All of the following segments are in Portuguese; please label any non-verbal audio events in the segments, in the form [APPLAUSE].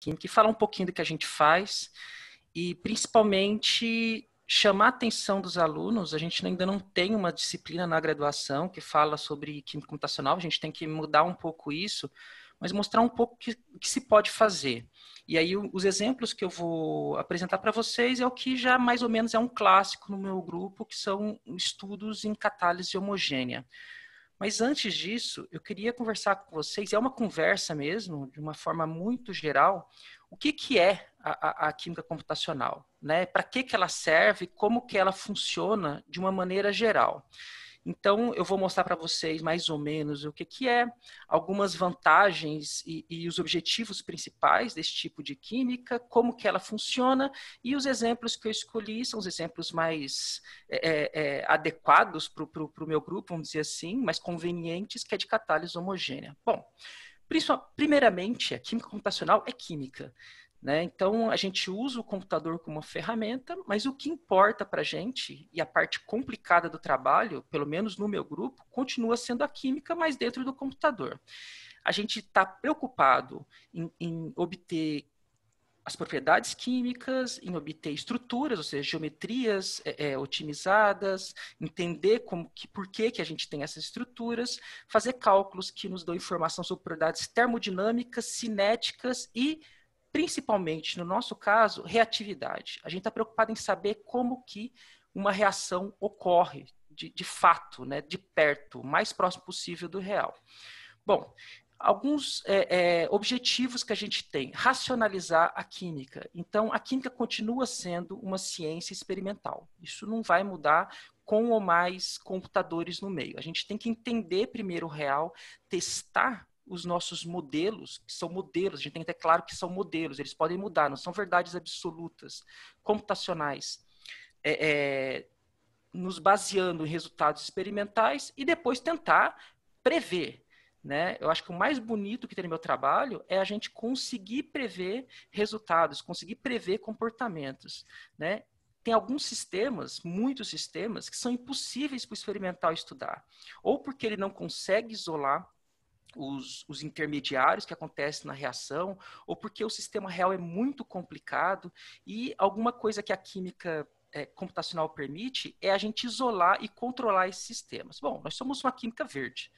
Química e falar um pouquinho do que a gente faz e principalmente chamar a atenção dos alunos. A gente ainda não tem uma disciplina na graduação que fala sobre química computacional, a gente tem que mudar um pouco isso, mas mostrar um pouco o que, que, se pode fazer. E aí, os exemplos que eu vou apresentar para vocês é o que já mais ou menos é um clássico no meu grupo, que são estudos em catálise homogênea. Mas antes disso, eu queria conversar com vocês, é uma conversa mesmo, de uma forma muito geral, o que, que é a, a, a química computacional, né? Para que, que ela serve, como que ela funciona de uma maneira geral. Então, eu vou mostrar para vocês mais ou menos o que, que é, algumas vantagens e, e, os objetivos principais desse tipo de química, como que ela funciona, e os exemplos que eu escolhi são os exemplos mais é, é, é adequados para o meu grupo, vamos dizer assim, mais convenientes, que é de catálise homogênea. Bom, primeiramente, a química computacional é química. Né? Então, a gente usa o computador como uma ferramenta, mas o que importa para a gente e a parte complicada do trabalho, pelo menos no meu grupo, continua sendo a química, mas dentro do computador. A gente está preocupado em, em obter as propriedades químicas, em obter estruturas, ou seja, geometrias é, é, otimizadas, entender como que, por que, que a gente tem essas estruturas, fazer cálculos que nos dão informação sobre propriedades termodinâmicas, cinéticas e principalmente no nosso caso, reatividade. A gente está preocupado em saber como que uma reação ocorre de, de, fato, né, de perto, mais próximo possível do real. Bom, alguns é, é, objetivos que a gente tem: racionalizar a química. Então, a química continua sendo uma ciência experimental. Isso não vai mudar com ou mais computadores no meio. A gente tem que entender primeiro o real, testar os nossos modelos, que são modelos, a gente tem que ter claro que são modelos, eles podem mudar, não são verdades absolutas, computacionais, é, é, nos baseando em resultados experimentais e depois tentar prever. Né? Eu acho que o mais bonito que tem no meu trabalho é a gente conseguir prever resultados, conseguir prever comportamentos. Né? tem alguns sistemas, muitos sistemas, que são impossíveis para o experimental estudar. Ou porque ele não consegue isolar os, os, intermediários que acontecem na reação, ou porque o sistema real é muito complicado e alguma coisa que a química é, computacional permite é a gente isolar e controlar esses sistemas. Bom, nós somos uma química verde.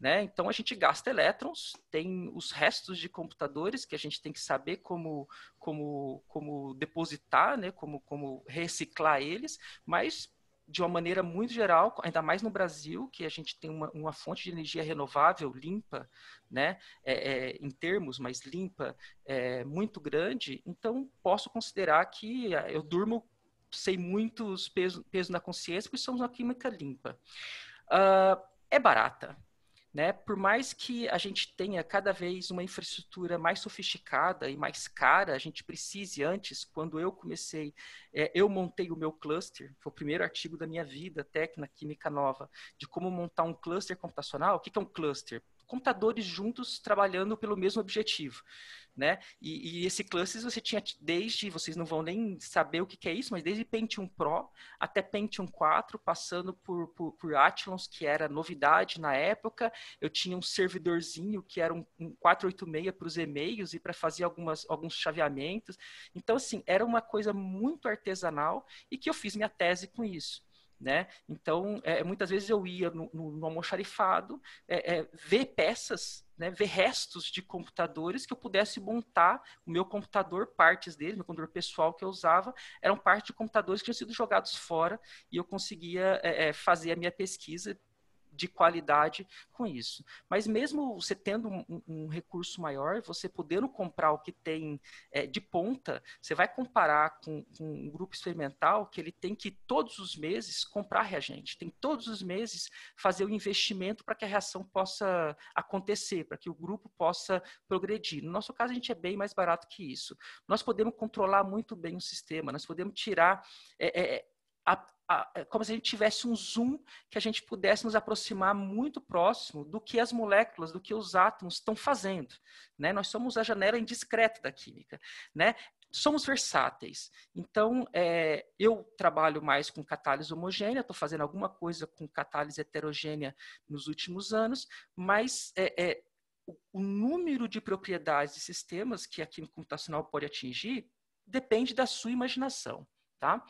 Né? Então a gente gasta elétrons, tem os restos de computadores que a gente tem que saber como, como, como depositar, né? como, como reciclar eles, mas de uma maneira muito geral, ainda mais no Brasil, que a gente tem uma, uma fonte de energia renovável limpa, né, é, é, em termos, mais limpa, é, muito grande, então posso considerar que ah, eu durmo sem muitos pesos peso na consciência, porque somos uma química limpa. Uh, é barata, né? Por mais que a gente tenha cada vez uma infraestrutura mais sofisticada e mais cara, a gente precise antes, quando eu comecei, é, eu montei o meu cluster, foi o primeiro artigo da minha vida, técnica química nova, de como montar um cluster computacional. O que é um cluster? computadores juntos trabalhando pelo mesmo objetivo. Né? E, e, esse clusters você tinha desde, vocês não vão nem saber o que, que, é isso, mas desde Pentium Pro até Pentium 4, passando por, por, por que era novidade na época. Eu tinha um servidorzinho que era um, um 486 para os e-mails e para fazer algumas, alguns chaveamentos. Então, assim, era uma coisa muito artesanal e que eu fiz minha tese com isso né? Então, é, é, muitas vezes eu ia no, no, no almoxarifado é, é, ver peças, né, ver restos de computadores que eu pudesse montar o meu computador, partes dele, meu computador pessoal que eu usava, eram parte de computadores que tinham sido jogados fora e eu conseguia é, é, fazer a minha pesquisa de qualidade com isso. Mas mesmo você tendo um, um recurso maior, você podendo comprar o que tem é, de ponta, você vai comparar com, com, um grupo experimental que ele tem que todos os meses comprar reagente, tem todos os meses fazer o investimento para que a reação possa acontecer, para que o grupo possa progredir. No nosso caso, a gente é bem mais barato que isso. Nós podemos controlar muito bem o sistema, nós podemos tirar é, é, é a, como se a gente tivesse um zoom que a gente pudesse nos aproximar muito próximo do que as moléculas, do que os átomos estão fazendo. Né? Nós somos a janela indiscreta da química. Né? Somos versáteis. Então, é, eu trabalho mais com catálise homogênea, estou fazendo alguma coisa com catálise heterogênea nos últimos anos, mas é, é, o, o número de propriedades de sistemas que a química computacional pode atingir depende da sua imaginação tá?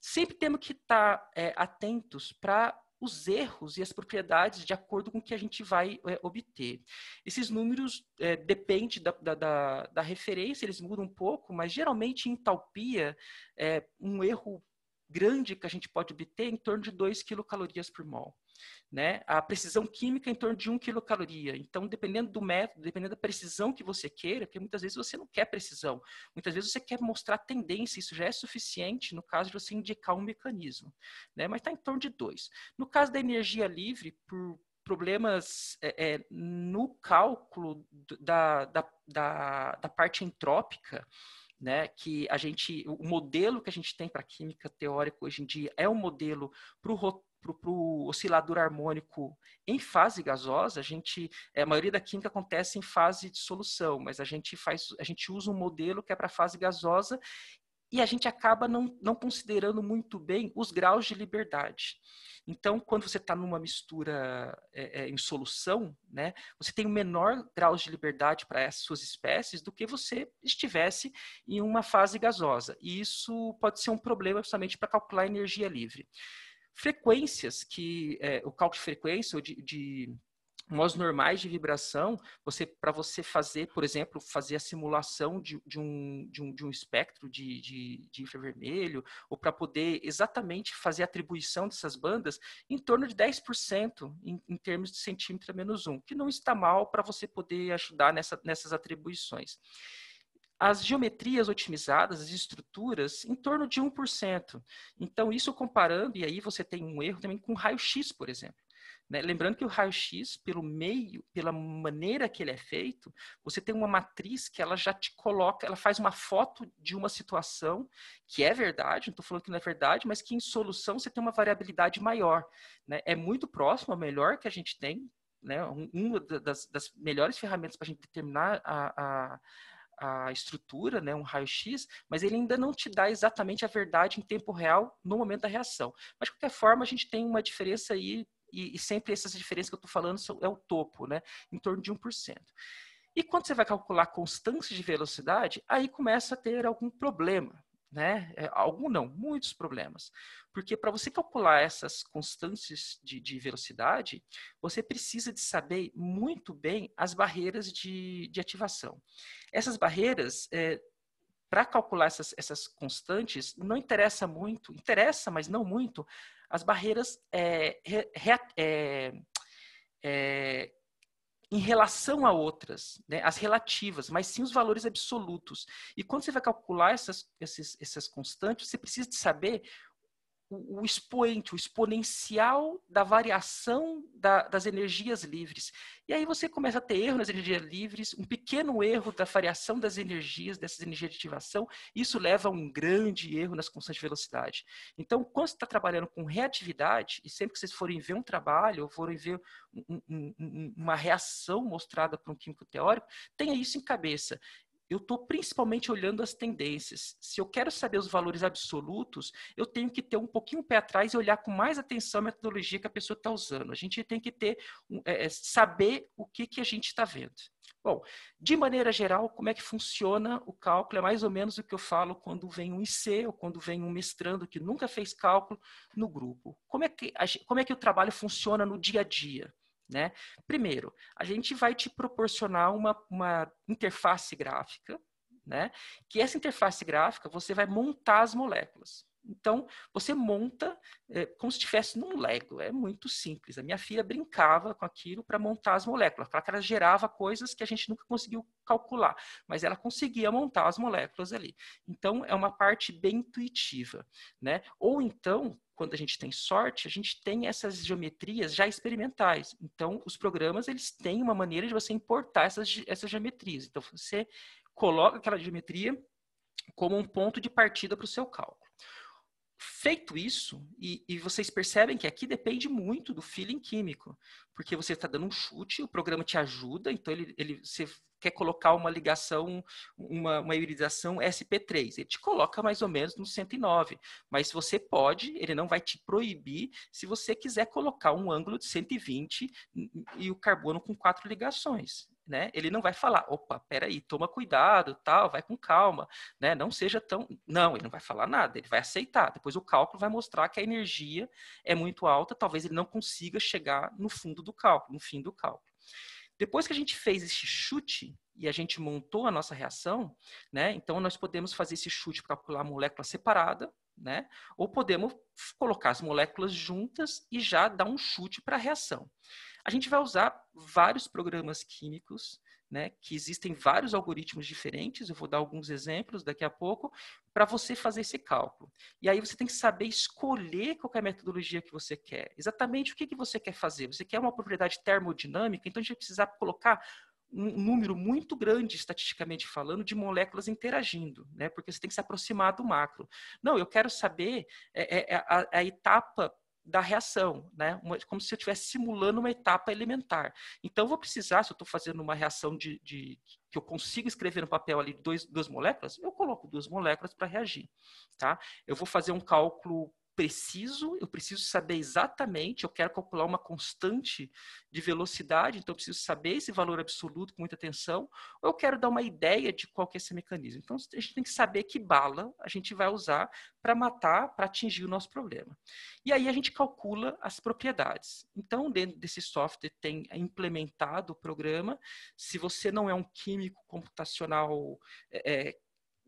Sempre temos que estar tá, é, atentos para os erros e as propriedades de acordo com o que a gente vai é, obter. Esses números é, dependem da, da, da, da, referência, eles mudam um pouco, mas geralmente em entalpia, é, um erro grande que a gente pode obter é em torno de 2 quilocalorias por mol. Né? A precisão química em torno de 1 kcal. Então, dependendo do método, dependendo da precisão que você queira, porque muitas vezes você não quer precisão, muitas vezes você quer mostrar tendência, isso já é suficiente no caso de você indicar um mecanismo, né? Mas está em torno de 2. No caso da energia livre, por problemas é, é, no cálculo da, da, da, da parte entrópica, né, que a gente, o modelo que a gente tem para química teórica hoje em dia é um modelo para o para o oscilador harmônico em fase gasosa, a gente, é, a maioria da química acontece em fase de solução, mas a gente faz, a gente usa um modelo que é para fase gasosa e a gente acaba não, não considerando muito bem os graus de liberdade. Então, quando você está numa mistura é, é, em solução, né, você tem o um menor grau de liberdade para essas suas espécies do que você estivesse em uma fase gasosa. E isso pode ser um problema, justamente para calcular energia livre frequências que é, o cálculo de frequência ou de, de normais de vibração, você para você fazer, por exemplo, fazer a simulação de, de, um, de, um, de um espectro de, de, de infravermelho, ou para poder exatamente fazer a atribuição dessas bandas, em torno de 10% em, em termos de centímetro a menos um, que não está mal para você poder ajudar nessa, nessas atribuições as geometrias otimizadas, as estruturas, em torno de 1%. Então, isso comparando, e aí você tem um erro também com raio-x, por exemplo. Né? Lembrando que o raio-x, pelo meio, pela maneira que ele é feito, você tem uma matriz que ela já te coloca, ela faz uma foto de uma situação que é verdade, não estou falando que não é verdade, mas que em solução você tem uma variabilidade maior. Né? É muito próximo, a é melhor que a gente tem, né? uma das, das melhores ferramentas para a gente determinar a, a a estrutura, né, um raio-x, mas ele ainda não te dá exatamente a verdade em tempo real no momento da reação. Mas, de qualquer forma, a gente tem uma diferença aí, e, e sempre essas diferenças que eu estou falando são, é o topo, né, em torno de 1%. E quando você vai calcular constantes de velocidade, aí começa a ter algum problema, né? É, algum não, muitos problemas. Porque para você calcular essas constantes de, de, velocidade, você precisa de saber muito bem as barreiras de, de ativação. Essas barreiras, é, para calcular essas, essas constantes, não interessa muito, interessa, mas não muito, as barreiras é, re, re, é, é, em relação a outras, né, as relativas, mas sim os valores absolutos. E quando você vai calcular essas, esses, essas constantes, você precisa de saber o, expoente, o exponencial da variação da, das energias livres. E aí você começa a ter erro nas energias livres, um pequeno erro da variação das energias, dessas energias de ativação, isso leva a um grande erro nas constantes de velocidade. Então, quando você está trabalhando com reatividade, e sempre que vocês forem ver um trabalho, ou forem ver um, um, uma reação mostrada por um químico teórico, tenha isso em cabeça eu estou principalmente olhando as tendências. Se eu quero saber os valores absolutos, eu tenho que ter um pouquinho o pé atrás e olhar com mais atenção a metodologia que a pessoa está usando. A gente tem que ter é, é, saber o que, que a gente está vendo. Bom, de maneira geral, como é que funciona o cálculo? É mais ou menos o que eu falo quando vem um IC ou quando vem um mestrando que nunca fez cálculo no grupo. Como é que, como é que o trabalho funciona no dia a dia? Né? Primeiro, a gente vai te proporcionar uma, uma interface gráfica, né? que essa interface gráfica você vai montar as moléculas. Então, você monta é, como se estivesse num Lego. É muito simples. A minha filha brincava com aquilo para montar as moléculas. Claro que ela gerava coisas que a gente nunca conseguiu calcular, mas ela conseguia montar as moléculas ali. Então, é uma parte bem intuitiva. Né? Ou então, quando a gente tem sorte, a gente tem essas geometrias já experimentais. Então, os programas eles têm uma maneira de você importar essas, essas geometrias. Então, você coloca aquela geometria como um ponto de partida para o seu cálculo feito isso, e, e, vocês percebem que aqui depende muito do feeling químico, porque você está dando um chute, o programa te ajuda, então ele, ele você quer colocar uma ligação, uma, uma hibridização SP3, ele te coloca mais ou menos no 109, mas você pode, ele não vai te proibir se você quiser colocar um ângulo de 120 hum, e o carbono com quatro ligações né, ele não vai falar, opa, peraí, toma cuidado, tal, vai com calma, né, não seja tão... Não, ele não vai falar nada, ele vai aceitar. Depois o cálculo vai mostrar que a energia é muito alta, talvez ele não consiga chegar no fundo do cálculo, no fim do cálculo. Depois que a gente fez esse chute e a gente montou a nossa reação, né, então nós podemos fazer esse chute para calcular a molécula separada, né? Ou podemos colocar as moléculas juntas e já dar um chute para a reação. A gente vai usar vários programas químicos, né, que existem vários algoritmos diferentes, eu vou dar alguns exemplos daqui a pouco, para você fazer esse cálculo. E aí você tem que saber escolher qual é a metodologia que você quer, exatamente o que, que você quer fazer. Você quer uma propriedade termodinâmica, então a gente vai precisar colocar um número muito grande, estatisticamente falando, de moléculas interagindo, né? Porque você tem que se aproximar do macro. Não, eu quero saber é, é, é a, a, etapa da reação, né? Uma, como se eu estivesse simulando uma etapa elementar. Então, eu vou precisar, se eu estou fazendo uma reação de, de, que eu consigo escrever no papel ali dois, duas moléculas, eu coloco duas moléculas para reagir, tá? Eu vou fazer um cálculo preciso, eu preciso saber exatamente, eu quero calcular uma constante de velocidade, então eu preciso saber esse valor absoluto com muita atenção, ou eu quero dar uma ideia de qual que é esse mecanismo. Então a gente tem que saber que bala a gente vai usar para matar, para atingir o nosso problema. E aí a gente calcula as propriedades. Então dentro desse software tem implementado o programa. Se você não é um químico computacional é, é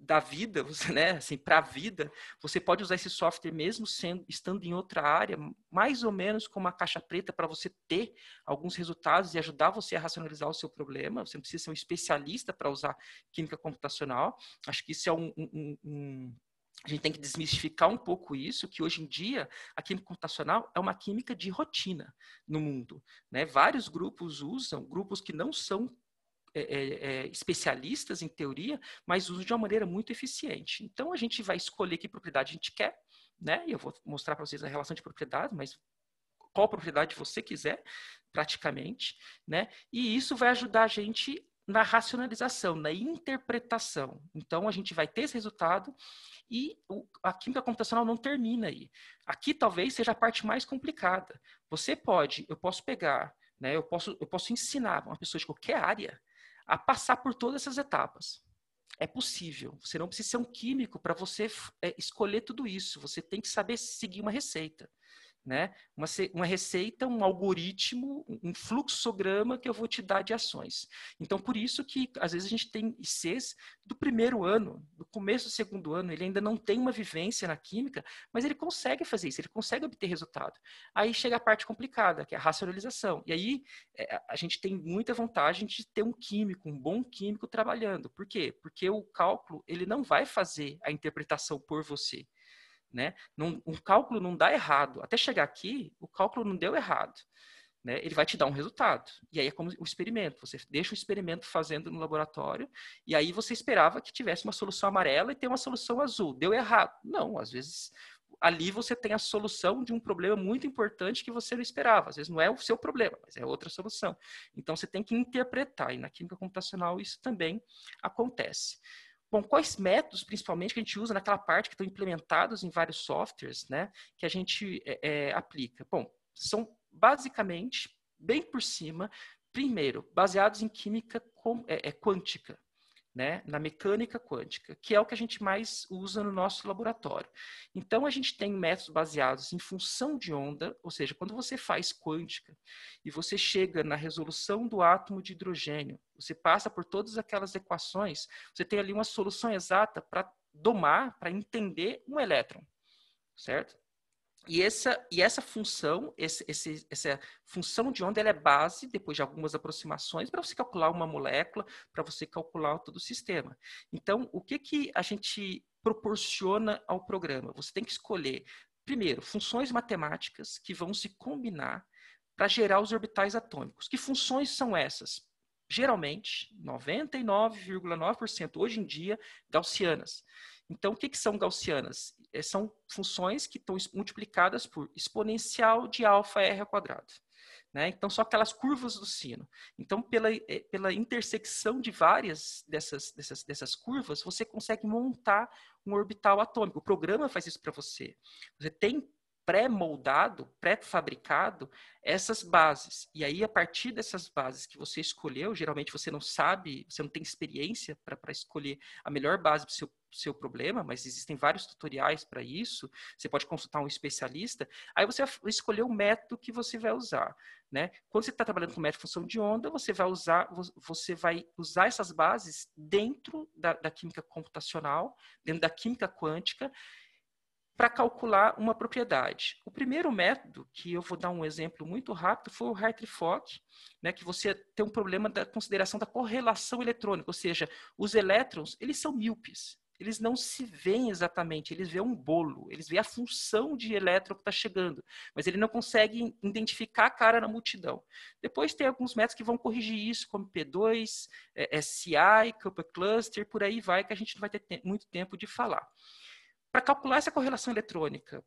da vida, [LAUGHS] né, assim, para a vida, você pode usar esse software mesmo sendo, estando em outra área, mais ou menos como uma caixa preta para você ter alguns resultados e ajudar você a racionalizar o seu problema. Você não precisa ser um especialista para usar química computacional. Acho que isso é um, um, um a gente tem que desmistificar um pouco isso, que hoje em dia a química computacional é uma química de rotina no mundo. Né? Vários grupos usam, grupos que não são é, é, é, especialistas em teoria, mas usam de uma maneira muito eficiente. Então, a gente vai escolher que propriedade a gente quer, né? E eu vou mostrar para vocês a relação de propriedades, mas qual propriedade você quiser, praticamente, né? E isso vai ajudar a gente na racionalização, na interpretação. Então, a gente vai ter esse resultado e a química computacional não termina aí. Aqui talvez seja a parte mais complicada. Você pode, eu posso pegar, né, eu, posso, eu posso ensinar uma pessoa de qualquer área a passar por todas essas etapas. É possível. Você não precisa ser um químico para você é, escolher tudo isso. Você tem que saber seguir uma receita né? Uma, uma receita, um algoritmo, um fluxograma que eu vou te dar de ações. Então, por isso que às vezes a gente tem ICs do primeiro ano, do começo do segundo ano, ele ainda não tem uma vivência na química, mas ele consegue fazer isso, ele consegue obter resultado. Aí chega a parte complicada, que é a racionalização. E aí é, a gente tem muita vantagem de ter um químico, um bom químico trabalhando. Por quê? Porque o cálculo ele não vai fazer a interpretação por você né? um cálculo não dá errado. Até chegar aqui, o cálculo não deu errado. Né? Ele vai te dar um resultado. E aí é como o experimento. Você deixa o experimento fazendo no laboratório e aí você esperava que tivesse uma solução amarela e tem uma solução azul. Deu errado. Não, às vezes ali você tem a solução de um problema muito importante que você não esperava. Às vezes não é o seu problema, mas é outra solução. Então você tem que interpretar, e na química computacional isso também acontece. Bom, quais métodos, principalmente, que a gente usa naquela parte que estão implementados em vários softwares, né, que a gente é, é aplica? Bom, são basicamente, bem por cima, primeiro, baseados em química é, é quântica, né, na mecânica quântica, que é o que a gente mais usa no nosso laboratório. Então, a gente tem métodos baseados em função de onda, ou seja, quando você faz quântica e você chega na resolução do átomo de hidrogênio, você passa por todas aquelas equações, você tem ali uma solução exata para domar, para entender um elétron, certo? E essa, e essa função, esse, esse, essa função de onda, ela é base, depois de algumas aproximações, para você calcular uma molécula, para você calcular todo o sistema. Então, o que, que a gente proporciona ao programa? Você tem que escolher, primeiro, funções matemáticas que vão se combinar para gerar os orbitais atômicos. Que funções são essas? Geralmente, 99,9% hoje em dia, gaussianas. Então, o que, que são gaussianas? É, são funções que estão multiplicadas por exponencial de alfa r ao quadrado. Né? Então, são aquelas curvas do sino. Então, pela, é, pela intersecção de várias dessas, dessas, dessas curvas, você consegue montar um orbital atômico. O programa faz isso para você. Você tem pré-moldado, pré-fabricado essas bases. E aí, a partir dessas bases que você escolheu, geralmente você não sabe, você não tem experiência para escolher a melhor base para o seu seu problema, mas existem vários tutoriais para isso. Você pode consultar um especialista. Aí você escolher o método que você vai usar, né? Quando você está trabalhando com método de função de onda, você vai usar você vai usar essas bases dentro da, da química computacional, dentro da química quântica para calcular uma propriedade. O primeiro método, que eu vou dar um exemplo muito rápido, foi o Hartree-Fock, né, que você tem um problema da consideração da correlação eletrônica, ou seja, os elétrons, eles são míopes eles não se veem exatamente, eles veem um bolo, eles veem a função de elétron que está chegando, mas ele não consegue identificar a cara na multidão. Depois tem alguns métodos que vão corrigir isso, como P2, SI, é, é, Cooper Cluster, por aí vai, que a gente não vai ter muito tempo de falar. Para calcular essa correlação eletrônica,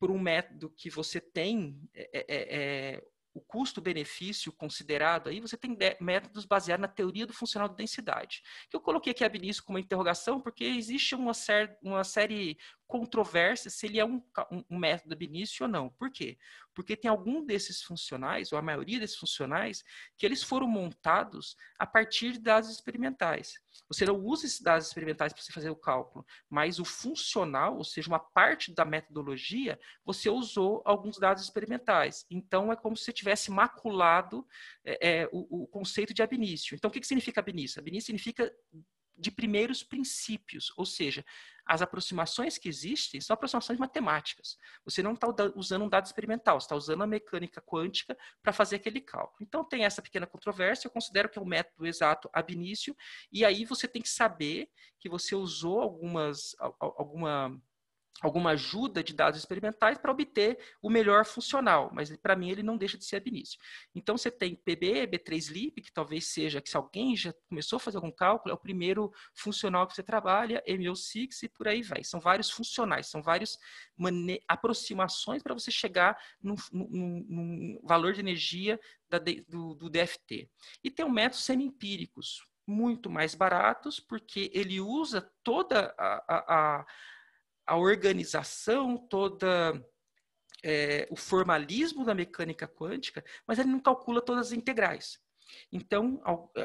por um método que você tem é, é, é o custo-benefício considerado aí, você tem métodos baseados na teoria do funcional de densidade. Que eu coloquei aqui a Vinícius como interrogação, porque existe uma, uma série controvérsia se ele é um, um método benício ou não. Por quê? Porque tem algum desses funcionais, ou a maioria desses funcionais, que eles foram montados a partir de dados experimentais. Você não usa esses dados experimentais para você fazer o cálculo, mas o funcional, ou seja, uma parte da metodologia, você usou alguns dados experimentais. Então, é como se você tivesse maculado é, é, o, o, conceito de ab início. Então, o que, que significa ab início? Ab início significa de primeiros princípios, ou seja, as aproximações que existem são aproximações matemáticas. Você não está usando um dado experimental, você está usando a mecânica quântica para fazer aquele cálculo. Então tem essa pequena controvérsia, eu considero que é o um método exato ab início, e aí você tem que saber que você usou algumas, alguma alguma ajuda de dados experimentais para obter o melhor funcional, mas para mim ele não deixa de ser ab início. Então você tem PB, B3lib, que talvez seja que se alguém já começou a fazer algum cálculo, é o primeiro funcional que você trabalha, MO6 e por aí vai. São vários funcionais, são várias aproximações para você chegar num, num, num, valor de energia da, do, do DFT. E tem um método semi-empíricos, muito mais baratos, porque ele usa toda a, a, a a organização, toda é, o formalismo da mecânica quântica, mas ele não calcula todas as integrais. Então,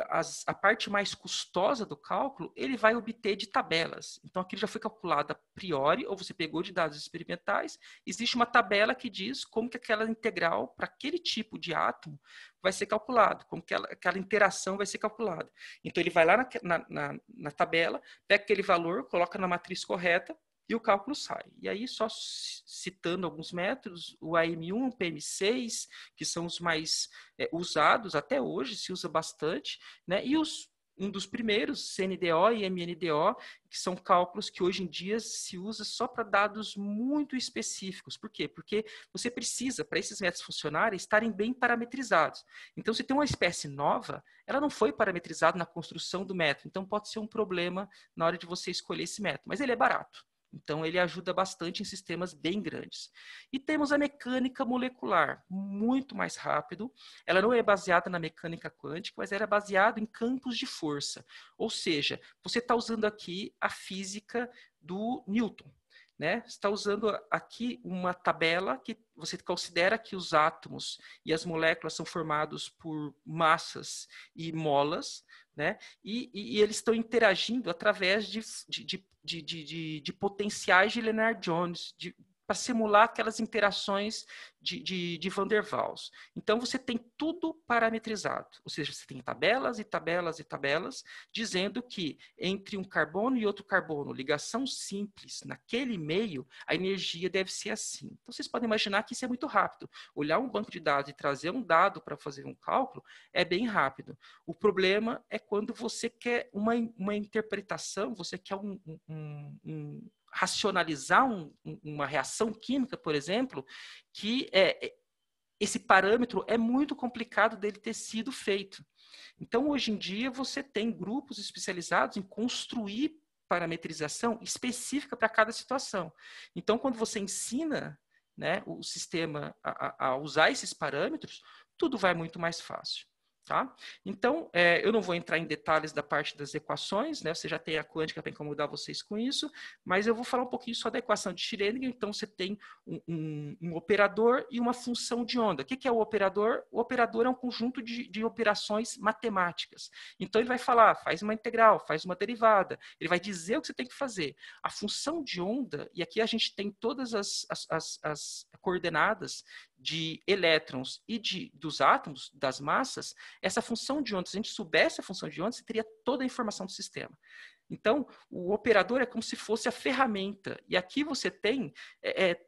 a, a parte mais custosa do cálculo, ele vai obter de tabelas. Então, aquilo já foi calculado a priori, ou você pegou de dados experimentais, existe uma tabela que diz como que aquela integral para aquele tipo de átomo vai ser calculado, como que ela, aquela interação vai ser calculada. Então, ele vai lá na, na, na tabela, pega aquele valor, coloca na matriz correta, e o cálculo sai. E aí, só citando alguns métodos, o AM1, o PM6, que são os mais é, usados até hoje, se usa bastante, né? e os, um dos primeiros, CNDO e MNDO, que são cálculos que hoje em dia se usa só para dados muito específicos. Por quê? Porque você precisa, para esses métodos funcionarem, estarem bem parametrizados. Então, se tem uma espécie nova, ela não foi parametrizada na construção do método. Então, pode ser um problema na hora de você escolher esse método. Mas ele é barato. Então, ele ajuda bastante em sistemas bem grandes. E temos a mecânica molecular, muito mais rápido. Ela não é baseada na mecânica quântica, mas ela é baseada em campos de força. Ou seja, você está usando aqui a física do Newton né? Está usando aqui uma tabela que você considera que os átomos e as moléculas são formados por massas e molas, né? E, e, e eles estão interagindo através de, de, de, de, de potenciais de Leonard Jones, de para simular aquelas interações de, de, de Van der Waals. Então, você tem tudo parametrizado, ou seja, você tem tabelas e tabelas e tabelas, dizendo que entre um carbono e outro carbono, ligação simples, naquele meio, a energia deve ser assim. Então, vocês podem imaginar que isso é muito rápido. Olhar um banco de dados e trazer um dado para fazer um cálculo é bem rápido. O problema é quando você quer uma, uma interpretação, você quer um, um, um racionalizar um, uma reação química, por exemplo, que é, é, esse parâmetro é muito complicado dele ter sido feito. Então, hoje em dia, você tem grupos especializados em construir parametrização específica para cada situação. Então, quando você ensina né, o sistema a, a usar esses parâmetros, tudo vai muito mais fácil. Tá? Então, é, eu não vou entrar em detalhes da parte das equações, né? você já tem a quântica para incomodar vocês com isso, mas eu vou falar um pouquinho só da equação de Schrödinger. Então, você tem um, um, um operador e uma função de onda. O que, que, é o operador? O operador é um conjunto de, de operações matemáticas. Então, ele vai falar, faz uma integral, faz uma derivada, ele vai dizer o que você tem que fazer. A função de onda, e aqui a gente tem todas as, as, as, as coordenadas de elétrons e de, dos átomos, das massas, essa função de onda, se a gente soubesse a função de onda, você teria toda a informação do sistema. Então, o operador é como se fosse a ferramenta. E aqui você tem é, é,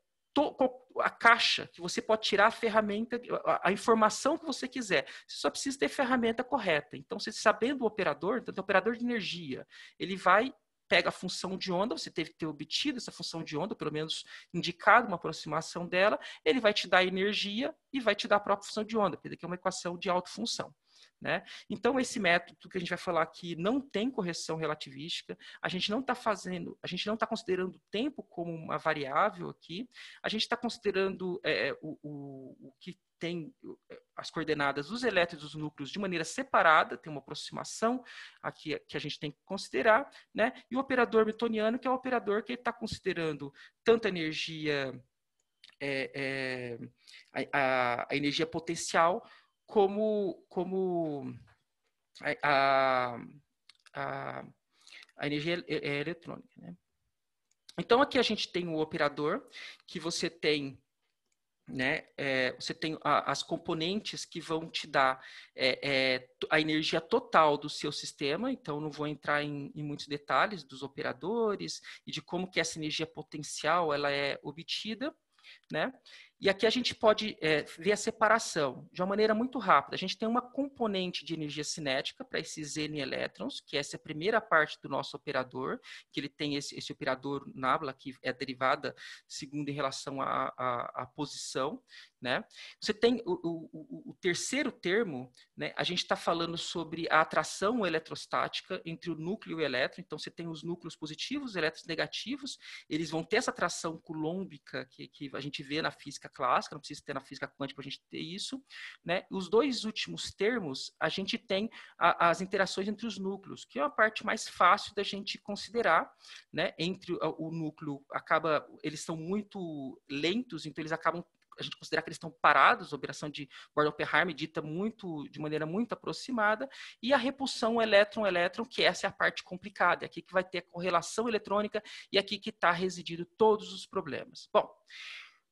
a caixa que você pode tirar a ferramenta, a informação que você quiser. Você só precisa ter a ferramenta correta. Então, você sabendo o operador, então, o operador de energia, ele vai pega a função de onda, você teve que ter obtido essa função de onda, pelo menos indicado uma aproximação dela, ele vai te dar energia e vai te dar a própria função de onda, porque é uma equação de autofunção. Né? Então, esse método que a gente vai falar aqui não tem correção relativística, a gente não está fazendo, a gente não está considerando o tempo como uma variável aqui, a gente está considerando é, é, o, o, o, que tem eh, as coordenadas dos elétrons e dos núcleos de maneira separada, tem uma aproximação aqui que a gente tem que considerar, né? E o operador newtoniano, que é o operador que está considerando tanto a energia, é, é, a, a, energia potencial, como, como a, a, a energia eletrônica, né? Então, aqui a gente tem o operador, que você tem né? É, você tem a, as componentes que vão te dar é, é, a energia total do seu sistema, então não vou entrar em, em, muitos detalhes dos operadores e de como que essa energia potencial ela é obtida, né? E aqui a gente pode é, ver a separação de uma maneira muito rápida. A gente tem uma componente de energia cinética para esses N elétrons, que essa é a primeira parte do nosso operador, que ele tem esse, esse operador nabla, que é derivada segundo em relação à posição. Né? Você tem o, o, o terceiro termo, né? a gente está falando sobre a atração eletrostática entre o núcleo e o elétron. Então, você tem os núcleos positivos, os elétrons negativos, eles vão ter essa atração coulombica que, que a gente vê na física clássica, não precisa ter na física quântica para a gente ter isso. Né? Os dois últimos termos, a gente tem a, as interações entre os núcleos, que é a parte mais fácil da gente considerar. Né? Entre o, o núcleo, acaba, eles são muito lentos, então eles acabam a gente considerar que eles estão parados, a operação de Bohr-Oppenheimer dita muito, de maneira muito aproximada, e a repulsão elétron-elétron, que essa é a parte complicada, é aqui que vai ter a correlação eletrônica e é aqui que está residido todos os problemas. Bom,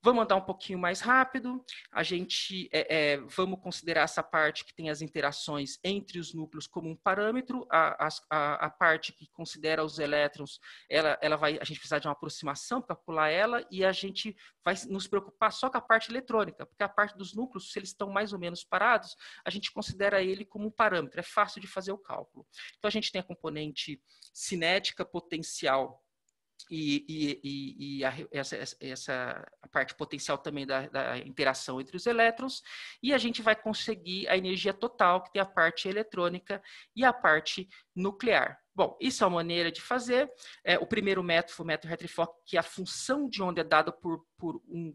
Vamos andar um pouquinho mais rápido, a gente é, é, vamos considerar essa parte que tem as interações entre os núcleos como um parâmetro, a, a, a parte que considera os elétrons, ela, ela vai, a gente precisa de uma aproximação para calcular ela e a gente vai nos preocupar só com a parte eletrônica, porque a parte dos núcleos, se eles estão mais ou menos parados, a gente considera ele como um parâmetro, é fácil de fazer o cálculo. Então a gente tem a componente cinética potencial e, e, e a, essa, essa a parte potencial também da, da, interação entre os elétrons, e a gente vai conseguir a energia total, que tem a parte eletrônica e a parte nuclear. Bom, isso é uma maneira de fazer. É, o primeiro método foi o método Retrifoc, que é a função de onda é dada por, por um,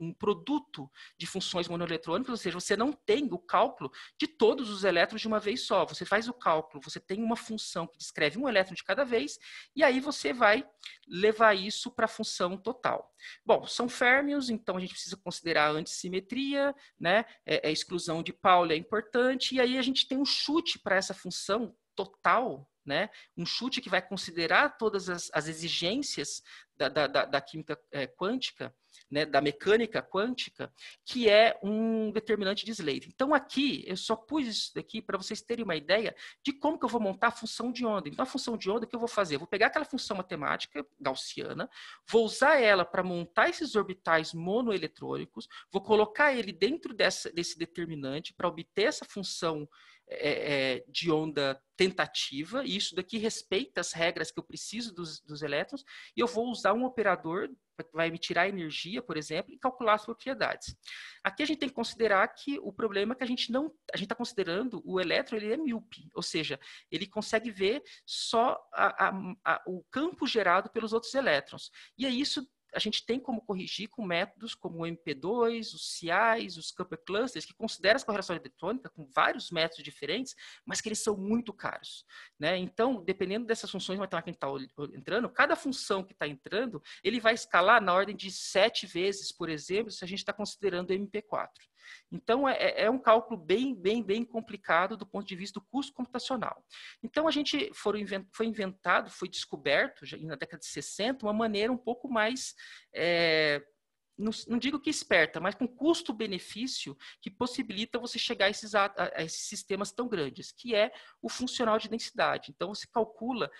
um, produto de funções monoeletrônicas, ou seja, você não tem o cálculo de todos os elétrons de uma vez só. Você faz o cálculo, você tem uma função que descreve um elétron de cada vez, e aí você vai levar isso para a função total. Bom, são férmions, então a gente precisa considerar a antissimetria, né? É, a é exclusão de Pauli é importante, e aí a gente tem um chute para essa função total né? Um chute que vai considerar todas as, as exigências da, da, da, da química é, quântica né, da mecânica quântica, que é um determinante de Slater. Então, aqui, eu só pus isso daqui para vocês terem uma ideia de como que eu vou montar a função de onda. Então, a função de onda, o que eu vou fazer? Eu vou pegar aquela função matemática gaussiana, vou usar ela para montar esses orbitais monoeletrônicos, vou colocar ele dentro dessa, desse determinante para obter essa função é, é, de onda tentativa, e isso daqui respeita as regras que eu preciso dos, dos elétrons, e eu vou usar um operador vai me tirar energia, por exemplo, e calcular as propriedades. Aqui a gente tem que considerar que o problema é que a gente não, a gente está considerando o elétron ele é míope, ou seja, ele consegue ver só a, a, a, o campo gerado pelos outros elétrons. E é isso a gente tem como corrigir com métodos como o MP2, os CIs, os Cooper Clusters, que consideram a correlação eletrônica com vários métodos diferentes, mas que eles são muito caros. Né? Então, dependendo dessas funções matemáticas que a está entrando, cada função que está entrando, ele vai escalar na ordem de sete vezes, por exemplo, se a gente está considerando o MP4. Então, é, é, é, um cálculo bem, bem, bem complicado do ponto de vista do custo computacional. Então, a gente invent, foi inventado, foi descoberto, já, na década de 60, uma maneira um pouco mais. É, não, não, digo que esperta, mas com custo-benefício que possibilita você chegar a esses, a, a esses sistemas tão grandes, que é o funcional de densidade. Então, você calcula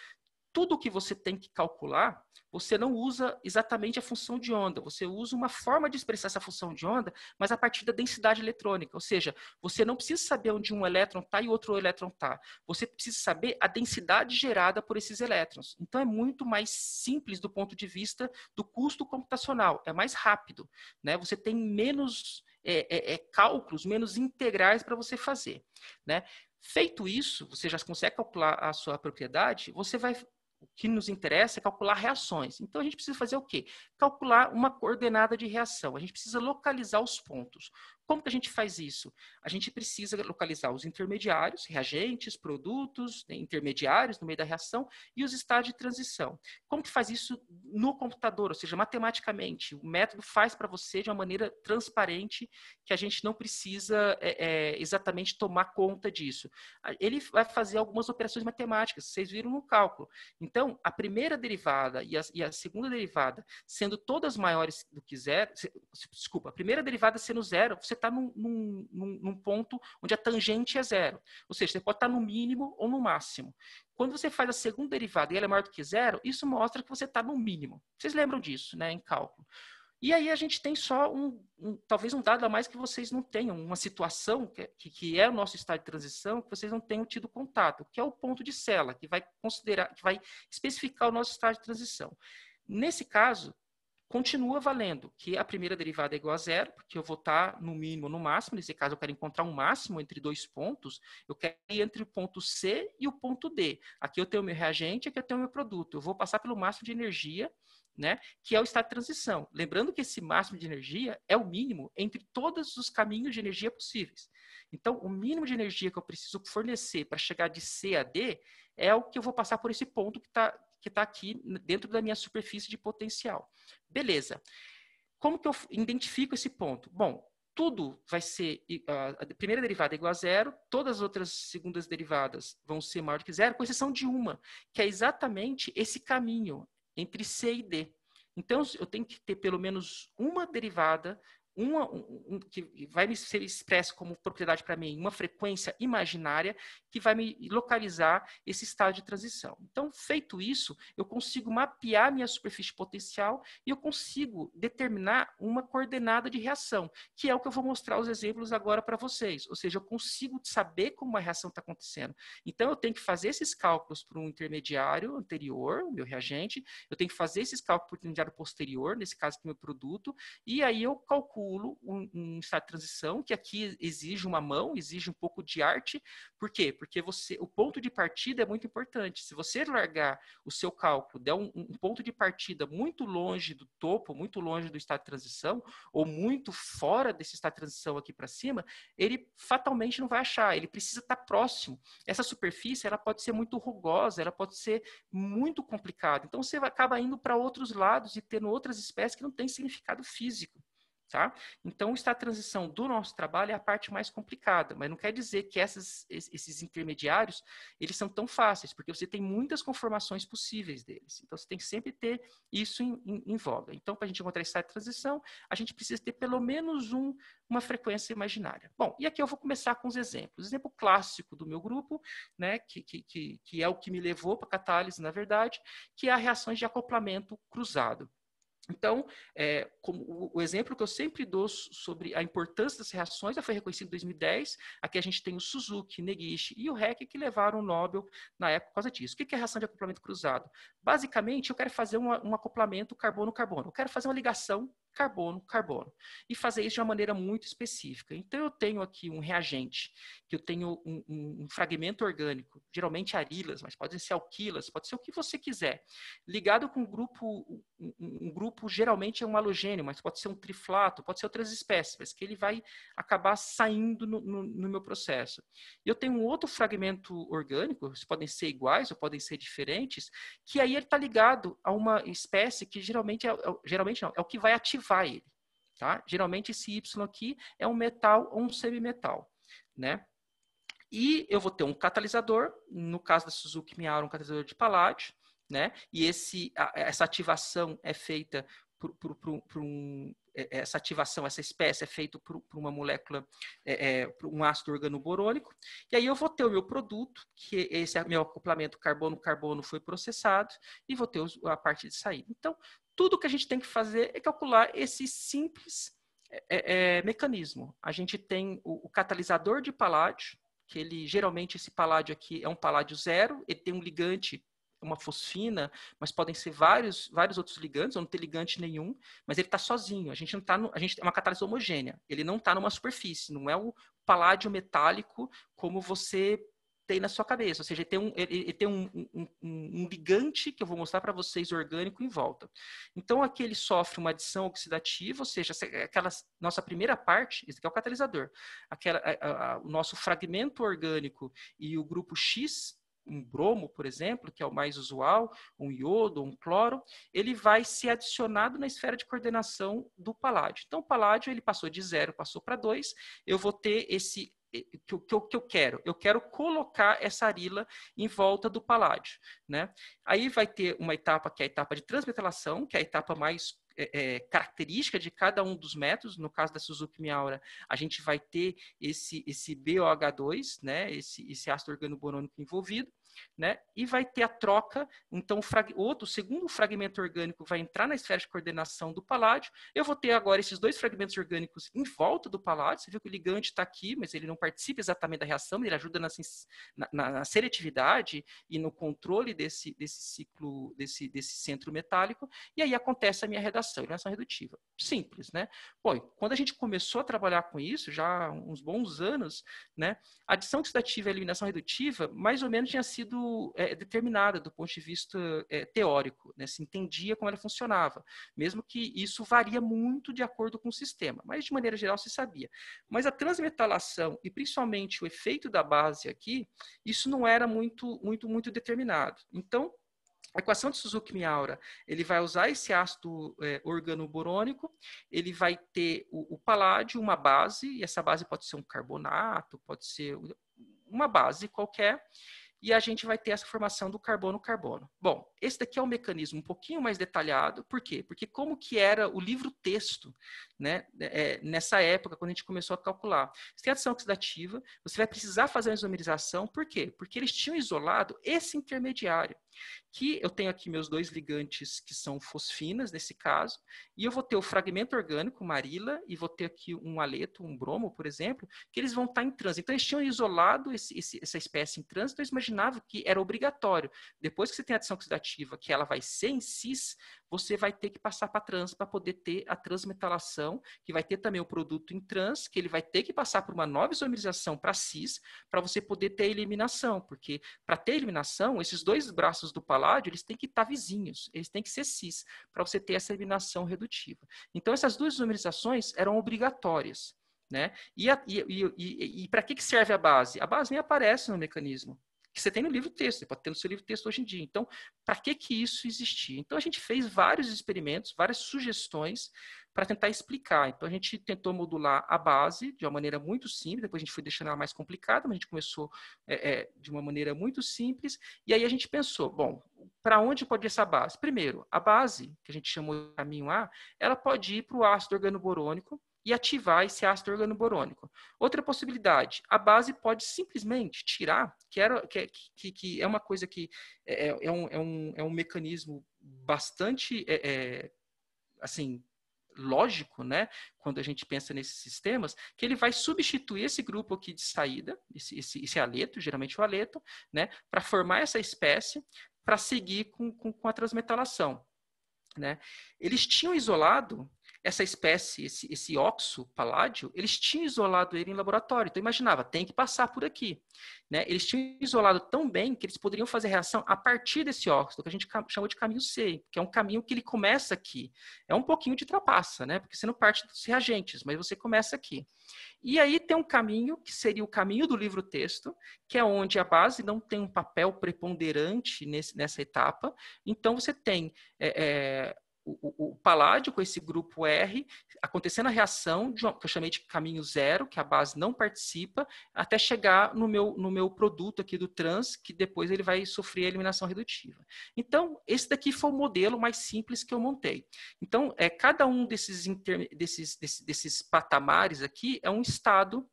tudo que você tem que calcular, você não usa exatamente a função de onda, você usa uma forma de expressar essa função de onda, mas a partir da densidade eletrônica. Ou seja, você não precisa saber onde um elétron está e outro elétron está. Você precisa saber a densidade gerada por esses elétrons. Então é muito mais simples do ponto de vista do custo computacional, é mais rápido. Né? Você tem menos é, é, é, cálculos, menos integrais para você fazer. Né? Feito isso, você já consegue calcular a sua propriedade, você vai o que nos interessa é calcular reações. Então a gente precisa fazer o quê? Calcular uma coordenada de reação. A gente precisa localizar os pontos. Como que a gente faz isso? A gente precisa localizar os intermediários, reagentes, produtos, né, intermediários no meio da reação e os estados de transição. Como que faz isso no computador, ou seja, matematicamente? O método faz para você de uma maneira transparente que a gente não precisa é, é, exatamente tomar conta disso. Ele vai fazer algumas operações matemáticas, vocês viram no cálculo. Então, a primeira derivada e a, e a segunda derivada, sendo todas maiores do que zero, se, desculpa, a primeira derivada sendo zero, você você está num, num, num, ponto onde a tangente é zero. Ou seja, você pode estar tá no mínimo ou no máximo. Quando você faz a segunda derivada e ela é maior do que zero, isso mostra que você está no mínimo. Vocês lembram disso, né, em cálculo. E aí a gente tem só um, um, talvez um dado a mais que vocês não tenham, uma situação é, que, que, é o nosso estado de transição, que vocês não tenham tido contato, que é o ponto de cela, que vai considerar, que vai especificar o nosso estado de transição. Nesse caso, continua valendo que a primeira derivada é igual a zero, porque eu vou estar no mínimo no máximo, nesse caso eu quero encontrar um máximo entre dois pontos, eu quero ir entre o ponto C e o ponto D. Aqui eu tenho meu reagente, aqui eu tenho meu produto. Eu vou passar pelo máximo de energia, né, que é o estado de transição. Lembrando que esse máximo de energia é o mínimo entre todos os caminhos de energia possíveis. Então, o mínimo de energia que eu preciso fornecer para chegar de C a D é o que eu vou passar por esse ponto que está que está aqui dentro da minha superfície de potencial. Beleza. Como que eu identifico esse ponto? Bom, tudo vai ser, a primeira derivada é igual a zero, todas as outras segundas derivadas vão ser maior que zero, com exceção de uma, que é exatamente esse caminho entre C e D. Então, eu tenho que ter pelo menos uma derivada uma, um, que vai me ser expresso como propriedade para mim, uma frequência imaginária que vai me localizar esse estado de transição. Então, feito isso, eu consigo mapear minha superfície potencial e eu consigo determinar uma coordenada de reação, que é o que eu vou mostrar os exemplos agora para vocês. Ou seja, eu consigo saber como a reação está acontecendo. Então, eu tenho que fazer esses cálculos para um intermediário anterior, o meu reagente, eu tenho que fazer esses cálculos para o intermediário posterior, nesse caso, para o meu produto, e aí eu calculo pulo, um, um estado de transição, que aqui exige uma mão, exige um pouco de arte. Por quê? Porque você, o ponto de partida é muito importante. Se você largar o seu cálculo, der um, um ponto de partida muito longe do topo, muito longe do estado de transição, ou muito fora desse estado de transição aqui para cima, ele fatalmente não vai achar, ele precisa estar tá próximo. Essa superfície, ela pode ser muito rugosa, ela pode ser muito complicada. Então, você acaba indo para outros lados e tendo outras espécies que não têm significado físico. Tá? Então, estado de transição do nosso trabalho é a parte mais complicada, mas não quer dizer que essas, esses intermediários eles são tão fáceis, porque você tem muitas conformações possíveis deles. Então, você tem que sempre ter isso em, em, em voga. Então, para a gente encontrar de transição, a gente precisa ter pelo menos um, uma frequência imaginária. Bom, e aqui eu vou começar com os exemplos. exemplo clássico do meu grupo, né, que, que, que, que é o que me levou para a catálise, na verdade, que é a reação de acoplamento cruzado. Então, é, como o exemplo que eu sempre dou sobre a importância das reações já foi reconhecido em 2010. Aqui a gente tem o Suzuki, Negishi e o Heck que levaram o Nobel na época por causa disso. O que é a reação de acoplamento cruzado? Basicamente, eu quero fazer um acoplamento carbono-carbono. Eu quero fazer uma ligação carbono, carbono. E fazer isso de uma maneira muito específica. Então, eu tenho aqui um reagente, que eu tenho um, um, um fragmento orgânico, geralmente arilas, mas pode ser alquilas, pode ser o que você quiser, ligado com um grupo, um, um grupo geralmente é um halogênio, mas pode ser um triflato, pode ser outras espécies, mas que ele vai acabar saindo no, no, no meu processo. e Eu tenho um outro fragmento orgânico, podem ser iguais ou podem ser diferentes, que aí ele está ligado a uma espécie que geralmente é, é geralmente não, é o que vai ativar ativar ele. Tá? Geralmente esse Y aqui é um metal ou um semimetal. Né? E eu vou ter um catalisador, no caso da Suzuki Miara, um catalisador de paládio, né? E esse, a, essa ativação é feita por, por, por, por, um, é, é, essa ativação, essa espécie é feita por, uma molécula, é, é, por um ácido organoborônico. E aí eu vou ter o meu produto, que esse é meu acoplamento carbono-carbono foi processado, e vou ter a parte de saída. Então, tudo que a gente tem que fazer é calcular esse simples é, é, é, mecanismo. A gente tem o, o, catalisador de paládio, que ele geralmente esse paládio aqui é um paládio zero, ele tem um ligante, uma fosfina, mas podem ser vários, vários outros ligantes, ou não ter ligante nenhum, mas ele está sozinho. A gente não está, a gente é uma catalisação homogênea. Ele não está numa superfície, não é o paládio metálico como você tem na sua cabeça. Ou seja, ele tem um, ele tem um, um, um ligante que eu vou mostrar para vocês orgânico em volta. Então, aqui ele sofre uma adição oxidativa, ou seja, aquela nossa primeira parte, esse aqui é o catalisador, aquela, a, a, o nosso fragmento orgânico e o grupo X um bromo, por exemplo, que é o mais usual, um iodo, um cloro, ele vai ser adicionado na esfera de coordenação do paládio. Então, o paládio ele passou de zero, passou para dois, eu vou ter esse é, que, que, que eu quero? Eu quero colocar essa arila em volta do paládio, né? Aí vai ter uma etapa que é a etapa de transmetalação, que é a etapa mais é, é, característica de cada um dos métodos. No caso da Suzuki Miaura, a gente vai ter esse, esse BOH2, né? Esse, esse ácido organoborônico envolvido né? E vai ter a troca, então o, frag... outro, segundo fragmento orgânico vai entrar na esfera de coordenação do paládio. Eu vou ter agora esses dois fragmentos orgânicos em volta do paládio. Você viu que o ligante está aqui, mas ele não participa exatamente da reação, ele ajuda na, na, na seletividade e no controle desse, desse ciclo, desse, desse centro metálico. E aí acontece a minha redação, eliminação é redutiva. Simples, né? Bom, quando a gente começou a trabalhar com isso, já há uns bons anos, né? A adição oxidativa e a eliminação redutiva, mais ou menos tinha sido sido é, determinada do ponto de vista é, teórico, né? se entendia como ela funcionava, mesmo que isso varia muito de acordo com o sistema, mas de maneira geral se sabia. Mas a transmetalação e principalmente o efeito da base aqui, isso não era muito, muito, muito determinado. Então, a equação de Suzuki-Miura, ele vai usar esse ácido é, organoborônico, ele vai ter o, o paládio, uma base, e essa base pode ser um carbonato, pode ser uma base qualquer, e a gente vai ter essa formação do carbono-carbono. Bom, esse daqui é um mecanismo um pouquinho mais detalhado. Por quê? Porque como que era o livro-texto né, é, é nessa época, quando a gente começou a calcular. Você tem adição oxidativa, você vai precisar fazer uma isomerização. Por quê? Porque eles tinham isolado esse intermediário, que eu tenho aqui meus dois ligantes que são fosfinas, nesse caso, e eu vou ter o fragmento orgânico, marila, e vou ter aqui um aleto, um bromo, por exemplo, que eles vão estar em trânsito. Então, eles tinham isolado esse, esse, essa espécie em trânsito, então eles imaginava que era obrigatório. Depois que você tem adição oxidativa, que ela vai ser em cis, você vai ter que passar para trans para poder ter a transmetalação, que vai ter também o produto em trans, que ele vai ter que passar por uma nova isomerização para cis, para você poder ter a eliminação, porque para ter eliminação, esses dois braços do paládio, eles têm que estar tá vizinhos, eles têm que ser cis, para você ter essa eliminação redutiva. Então, essas duas isomerizações eram obrigatórias. Né? E, e, e, e para que, que serve a base? A base nem aparece no mecanismo que você tem no livro texto, você pode ter no seu livro texto hoje em dia. Então, para que que isso existia? Então a gente fez vários experimentos, várias sugestões para tentar explicar. Então a gente tentou modular a base de uma maneira muito simples, depois a gente foi deixando ela mais complicada, mas a gente começou é, é, de uma maneira muito simples. E aí a gente pensou, bom, para onde pode ir essa base? Primeiro, a base que a gente chamou de caminho A, ela pode ir para o ácido organoborônico e ativar esse ácido organoborônico. Outra possibilidade, a base pode simplesmente tirar, que, era, que, que, que é uma coisa que é, é, é um, é, um, é um mecanismo bastante é, é, assim lógico, né? Quando a gente pensa nesses sistemas, que ele vai substituir esse grupo aqui de saída, esse, esse, esse aleto, geralmente o aleto, né? Para formar essa espécie, para seguir com, com, com a transmetalação, né? Eles tinham isolado essa espécie, esse, esse óxido paládio, eles tinham isolado ele em laboratório. Então, imaginava, tem que passar por aqui. Né? Eles tinham isolado tão bem que eles poderiam fazer reação a partir desse óxido, que a gente chamou de caminho C, que é um caminho que ele começa aqui. É um pouquinho de trapaça, né? porque você não parte dos reagentes, mas você começa aqui. E aí tem um caminho, que seria o caminho do livro-texto, que é onde a base não tem um papel preponderante nesse, nessa etapa. Então, você tem é, é, o, o, paládio com esse grupo R, acontecendo a reação uma, que eu chamei de caminho zero, que a base não participa, até chegar no meu, no meu produto aqui do trans, que depois ele vai sofrer a eliminação redutiva. Então, esse daqui foi o modelo mais simples que eu montei. Então, é, cada um desses, inter, desses, desses, desses patamares aqui é um estado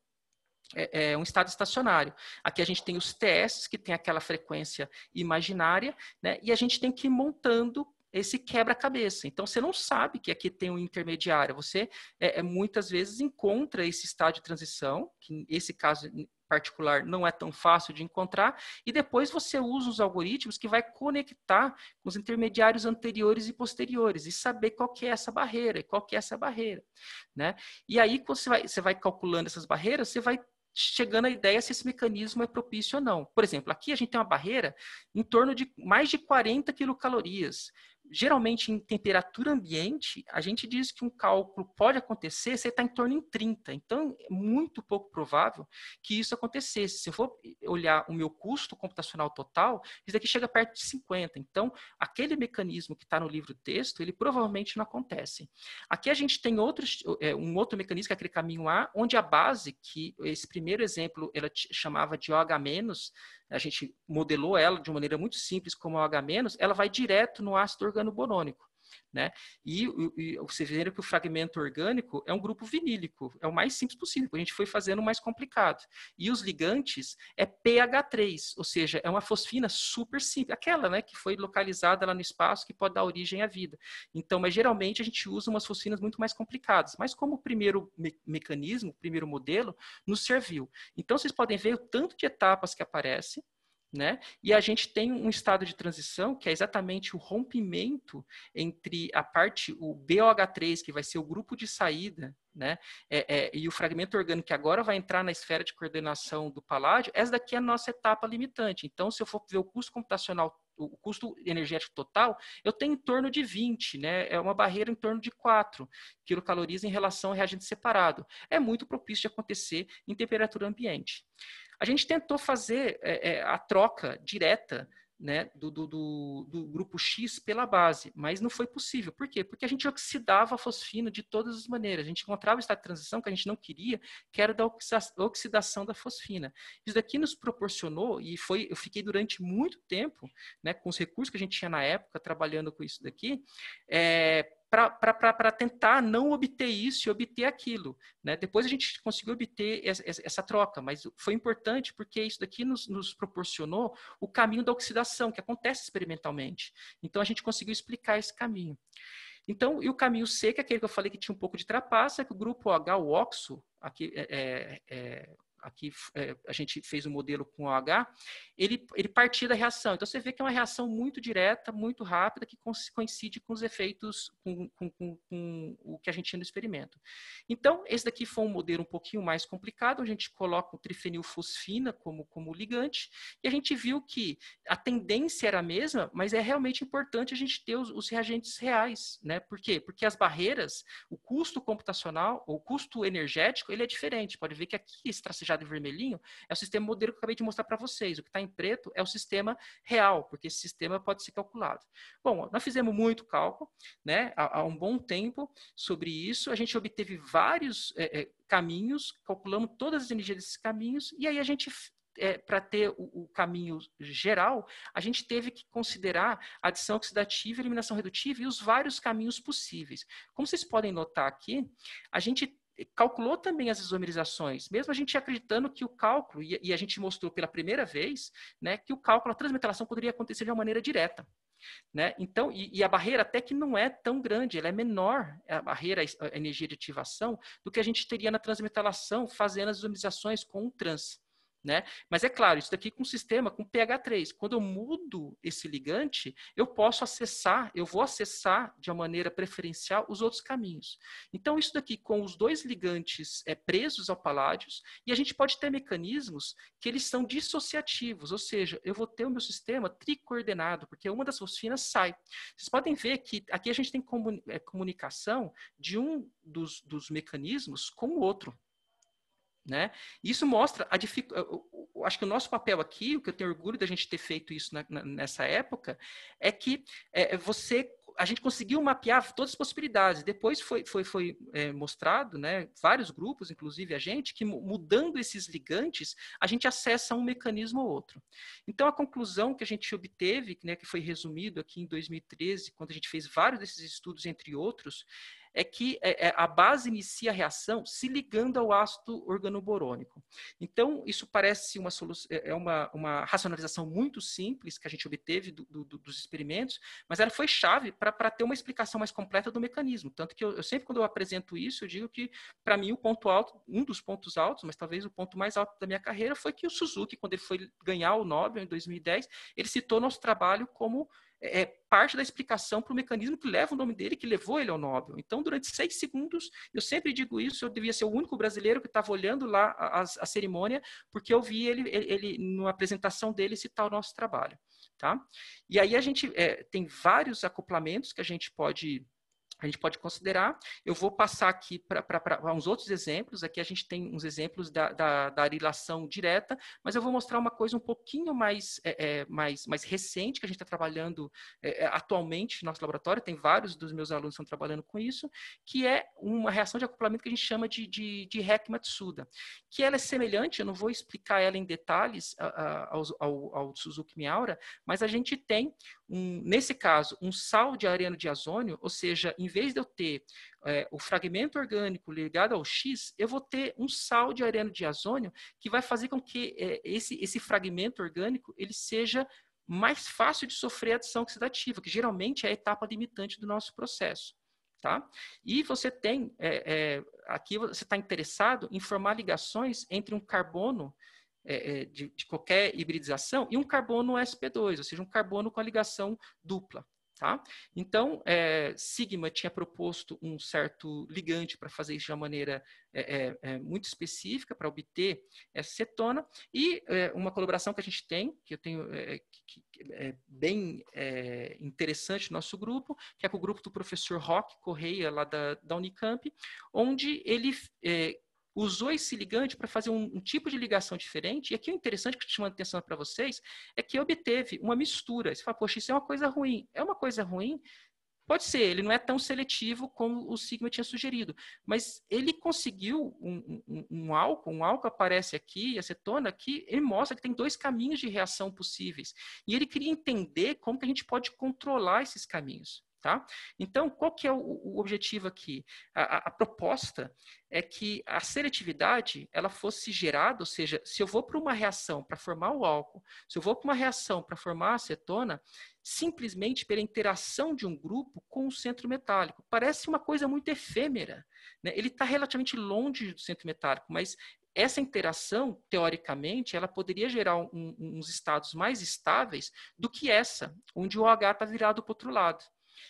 é, é um estado estacionário. Aqui a gente tem os TS, que tem aquela frequência imaginária, né? e a gente tem que ir montando esse quebra-cabeça. Então você não sabe que aqui tem um intermediário. Você é, é muitas vezes encontra esse estágio de transição, que esse caso particular não é tão fácil de encontrar, e depois você usa os algoritmos que vai conectar com os intermediários anteriores e posteriores e saber qual que é essa barreira, qual que é essa barreira, né? E aí quando você vai, você vai calculando essas barreiras, você vai chegando à ideia se esse mecanismo é propício ou não. Por exemplo, aqui a gente tem uma barreira em torno de mais de 40 quilocalorias geralmente em temperatura ambiente, a gente diz que um cálculo pode acontecer se está em torno de 30. Então, é muito pouco provável que isso acontecesse. Se eu for olhar o meu custo computacional total, isso aqui chega perto de 50. Então, aquele mecanismo que está no livro texto, ele provavelmente não acontece. Aqui a gente tem outros, é, um outro mecanismo, que é aquele caminho A, onde a base, que esse primeiro exemplo ela chamava de OH-, a gente modelou ela de maneira muito simples como o H-, ela vai direto no ácido organoborônico. Né? E, e vocês viram que o fragmento orgânico é um grupo vinílico, é o mais simples possível. A gente foi fazendo o mais complicado. E os ligantes é pH3, ou seja, é uma fosfina super simples, aquela né, que foi localizada lá no espaço que pode dar origem à vida. Então, mas geralmente a gente usa umas fosfinas muito mais complicadas. Mas como o primeiro me mecanismo, o primeiro modelo, nos serviu. Então, vocês podem ver o tanto de etapas que aparece né? E a é. gente tem um estado de transição que é exatamente o rompimento entre a parte, o BOH3, que vai ser o grupo de saída né? É, é, e o fragmento orgânico que agora vai entrar na esfera de coordenação do paládio, essa daqui é a nossa etapa limitante. Então, se eu for ver o custo computacional, o custo energético total, eu tenho em torno de 20, né? É uma barreira em torno de 4 quilocalorias em relação ao reagente separado. É muito propício de acontecer em temperatura ambiente. A gente tentou fazer é, é a troca direta né, do, do, do, do, grupo X pela base, mas não foi possível. Por quê? Porque a gente oxidava a fosfina de todas as maneiras. A gente encontrava o estado de transição que a gente não queria, que era da oxidação da fosfina. Isso daqui nos proporcionou, e foi, eu fiquei durante muito tempo, né, com os recursos que a gente tinha na época, trabalhando com isso daqui, é, para tentar não obter isso e obter aquilo. Né? Depois a gente conseguiu obter essa, essa, troca, mas foi importante porque isso daqui nos, nos, proporcionou o caminho da oxidação, que acontece experimentalmente. Então a gente conseguiu explicar esse caminho. Então, e o caminho C, que é aquele que eu falei que tinha um pouco de trapaça, que o grupo H, o oxo, aqui, é, é, é aqui é, a gente fez o um modelo com OH, ele, ele partia da reação. Então você vê que é uma reação muito direta, muito rápida, que coincide com os efeitos, com, com, com, com, o que a gente tinha no experimento. Então, esse daqui foi um modelo um pouquinho mais complicado, a gente coloca o trifenilfosfina como, como ligante, e a gente viu que a tendência era a mesma, mas é realmente importante a gente ter os, os reagentes reais. Né? Por quê? Porque as barreiras, o custo computacional, o custo energético, ele é diferente. Pode ver que aqui, esse laranjado e vermelhinho é o sistema modelo que eu acabei de mostrar para vocês. O que está em preto é o sistema real, porque esse sistema pode ser calculado. Bom, nós fizemos muito cálculo, né? Há, há um bom tempo sobre isso. A gente obteve vários é, é, caminhos, calculamos todas as energias desses caminhos, e aí a gente é, para ter o, o, caminho geral, a gente teve que considerar adição oxidativa, eliminação redutiva e os vários caminhos possíveis. Como vocês podem notar aqui, a gente calculou também as isomerizações, mesmo a gente acreditando que o cálculo, e a gente mostrou pela primeira vez, né, que o cálculo, a transmetalação poderia acontecer de uma maneira direta. Né? Então, e, e, a barreira até que não é tão grande, ela é menor, é a barreira, a energia de ativação, do que a gente teria na transmetalação fazendo as isomerizações com o trans. Né? Mas é claro, isso daqui com um sistema com pH3. Quando eu mudo esse ligante, eu posso acessar, eu vou acessar de uma maneira preferencial os outros caminhos. Então, isso daqui com os dois ligantes é, presos ao paládios, e a gente pode ter mecanismos que eles são dissociativos, ou seja, eu vou ter o meu sistema tricoordenado, porque uma das fosfinas sai. Vocês podem ver que aqui a gente tem é, comunicação de um dos, dos mecanismos com o outro. Né? Isso mostra a dificuldade. Acho que o nosso papel aqui, o que eu tenho orgulho da gente ter feito isso na, na, nessa época, é que é, você a gente conseguiu mapear todas as possibilidades. Depois foi, foi, foi é, mostrado, né, vários grupos, inclusive a gente, que mudando esses ligantes, a gente acessa um mecanismo ou outro. Então, a conclusão que a gente obteve, né, que foi resumido aqui em 2013, quando a gente fez vários desses estudos, entre outros, é que é, é, a base inicia a reação se ligando ao ácido organoborônico. Então, isso parece uma, é, é uma, uma racionalização muito simples que a gente obteve do, do, dos experimentos, mas ela foi chave para ter uma explicação mais completa do mecanismo. Tanto que eu, eu sempre, quando eu apresento isso, eu digo que, para mim, o ponto alto, um dos pontos altos, mas talvez o ponto mais alto da minha carreira, foi que o Suzuki, quando ele foi ganhar o Nobel em 2010, ele citou nosso trabalho como é parte da explicação para o mecanismo que leva o nome dele, que levou ele ao Nobel. Então, durante seis segundos, eu sempre digo isso, eu devia ser o único brasileiro que estava olhando lá a, a, a, cerimônia, porque eu vi ele, ele, ele, numa apresentação dele, citar o nosso trabalho. Tá? E aí a gente é, tem vários acoplamentos que a gente pode a gente pode considerar. Eu vou passar aqui para uns outros exemplos. Aqui a gente tem uns exemplos da, da, da relação direta, mas eu vou mostrar uma coisa um pouquinho mais, é, é, mais, mais recente que a gente está trabalhando é, é, atualmente no nosso laboratório. Tem vários dos meus alunos que estão trabalhando com isso, que é uma reação de acoplamento que a gente chama de, de, de Heck-Matsuda, que ela é semelhante, eu não vou explicar ela em detalhes a, a, ao, ao, ao Suzuki Miaura, mas a gente tem, um, nesse caso, um sal de areno de azônio, ou seja, em vez de eu ter é, o fragmento orgânico ligado ao X, eu vou ter um sal de areno de azônio que vai fazer com que é, esse, esse fragmento orgânico ele seja mais fácil de sofrer adição oxidativa, que geralmente é a etapa limitante do nosso processo. Tá? E você tem, é, é aqui você está interessado em formar ligações entre um carbono é, é, de, de, qualquer hibridização e um carbono SP2, ou seja, um carbono com a ligação dupla. Tá? Então, é, Sigma tinha proposto um certo ligante para fazer isso de uma maneira é, é, é muito específica, para obter essa cetona, e é, uma colaboração que a gente tem, que eu tenho é, que, que é bem interessante no nosso grupo, que é com o grupo do professor Roque Correia, lá da, da Unicamp, onde ele usou esse ligante para fazer um, um, tipo de ligação diferente. E aqui o interessante que eu chamando atenção para vocês é que obteve uma mistura. Você fala, poxa, isso é uma coisa ruim. É uma coisa ruim Pode ser, ele não é tão seletivo como o Sigma tinha sugerido, mas ele conseguiu um, um, um, álcool, um álcool aparece aqui, acetona aqui, ele mostra que tem dois caminhos de reação possíveis. E ele queria entender como que a gente pode controlar esses caminhos. Tá? Então, qual que é o, o objetivo aqui? A, a, a, proposta é que a seletividade ela fosse gerada, ou seja, se eu vou para uma reação para formar o álcool, se eu vou para uma reação para formar a acetona, simplesmente pela interação de um grupo com o centro metálico. Parece uma coisa muito efêmera. Né? Ele está relativamente longe do centro metálico, mas essa interação, teoricamente, ela poderia gerar um, uns estados mais estáveis do que essa, onde o OH está virado para o outro lado.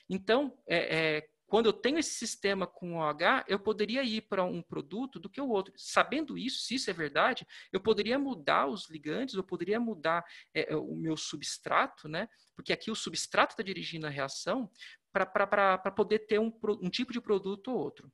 Então, é, é, quando eu tenho esse sistema com OH, eu poderia ir para um produto do que o outro. Sabendo isso, se isso é verdade, eu poderia mudar os ligantes, eu poderia mudar é, é o meu substrato, né? Porque aqui o substrato está dirigindo a reação para poder ter um, um tipo de produto ou outro.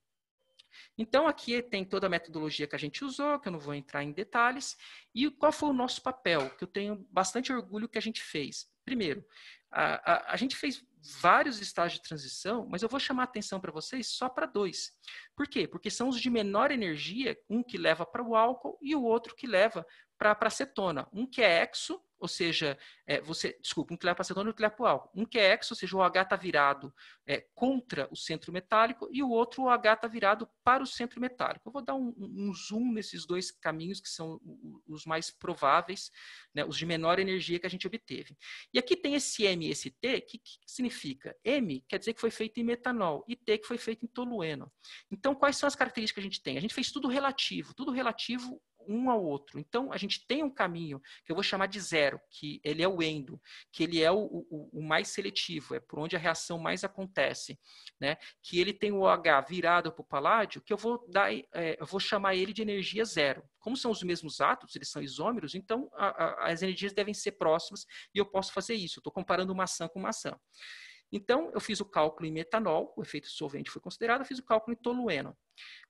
Então, aqui tem toda a metodologia que a gente usou, que eu não vou entrar em detalhes, e qual foi o nosso papel, que eu tenho bastante orgulho que a gente fez. Primeiro, a, a, a gente fez vários estágios de transição, mas eu vou chamar atenção para vocês só para dois. Por quê? Porque são os de menor energia, um que leva para o álcool e o outro que leva para a acetona. Um que é exo, ou seja, é, você, desculpa, um que e um que Um que é ex, ou seja, o OH está virado é, contra o centro metálico e o outro o OH está virado para o centro metálico. Eu vou dar um, um zoom nesses dois caminhos que são os mais prováveis, né, os de menor energia que a gente obteve. E aqui tem esse M e esse T, que, que significa? M quer dizer que foi feito em metanol e T que foi feito em tolueno. Então, quais são as características que a gente tem? A gente fez tudo relativo, tudo relativo um ao outro. Então, a gente tem um caminho que eu vou chamar de zero, que ele é o endo, que ele é o, o, o mais seletivo, é por onde a reação mais acontece, né? Que ele tem o H virado para o paládio, que eu vou dar, é, eu vou chamar ele de energia zero. Como são os mesmos átomos, eles são isômeros, então a, a, as energias devem ser próximas e eu posso fazer isso. Estou comparando maçã com maçã. Então, eu fiz o cálculo em metanol, o efeito solvente foi considerado, eu fiz o cálculo em tolueno.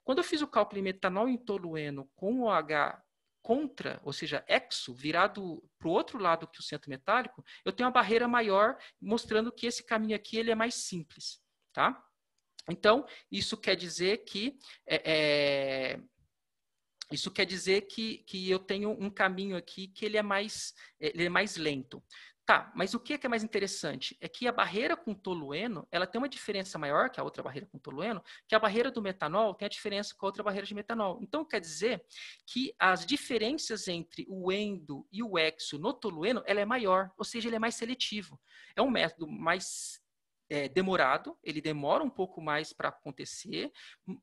Quando eu fiz o cálculo em metanol em tolueno com o H contra, ou seja, exo, virado para o outro lado que o centro metálico, eu tenho uma barreira maior, mostrando que esse caminho aqui ele é mais simples. Tá? Então, isso quer dizer que é, é, isso quer dizer que, que eu tenho um caminho aqui que ele é mais, é, ele é mais lento. Tá, mas o que é, que é mais interessante? É que a barreira com tolueno, ela tem uma diferença maior que a outra barreira com tolueno, que a barreira do metanol tem a diferença com a outra barreira de metanol. Então, quer dizer que as diferenças entre o endo e o exo no tolueno, ela é maior, ou seja, ele é mais seletivo. É um método mais é, demorado, ele demora um pouco mais para acontecer,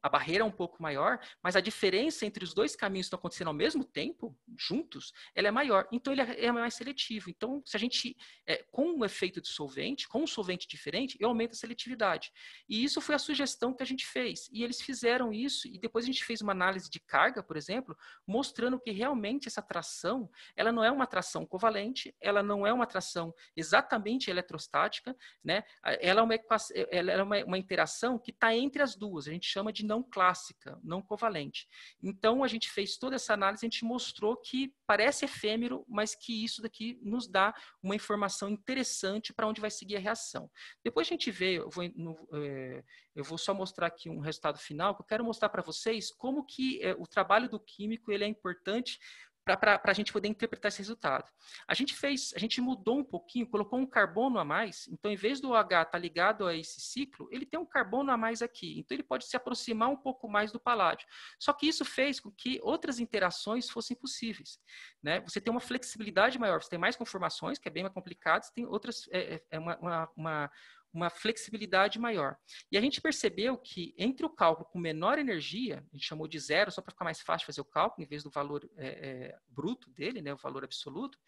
a barreira é um pouco maior, mas a diferença entre os dois caminhos que estão acontecendo ao mesmo tempo, juntos, ela é maior. Então, ele é, é mais seletivo. Então, se a gente, é, com um efeito de solvente, com um solvente diferente, eu aumento a seletividade. E isso foi a sugestão que a gente fez. E eles fizeram isso, e depois a gente fez uma análise de carga, por exemplo, mostrando que realmente essa atração, ela não é uma atração covalente, ela não é uma atração exatamente eletrostática, né? É ela é uma, ela é uma, uma interação que está entre as duas, a gente chama de não clássica, não covalente. Então, a gente fez toda essa análise, a gente mostrou que parece efêmero, mas que isso daqui nos dá uma informação interessante para onde vai seguir a reação. Depois a gente vê, eu vou, no, é, eu vou só mostrar aqui um resultado final, que eu quero mostrar para vocês como que é, o trabalho do químico ele é importante para a gente poder interpretar esse resultado. A gente fez, a gente mudou um pouquinho, colocou um carbono a mais, então em vez do H estar tá ligado a esse ciclo, ele tem um carbono a mais aqui, então ele pode se aproximar um pouco mais do paládio. Só que isso fez com que outras interações fossem possíveis. Né? Você tem uma flexibilidade maior, você tem mais conformações, que é bem mais complicado, você tem outras, é, é, é uma, uma uma flexibilidade maior. E a gente percebeu que entre o cálculo com menor energia, a gente chamou de zero, só para ficar mais fácil fazer o cálculo, em vez do valor é, é, bruto dele, né, o valor absoluto,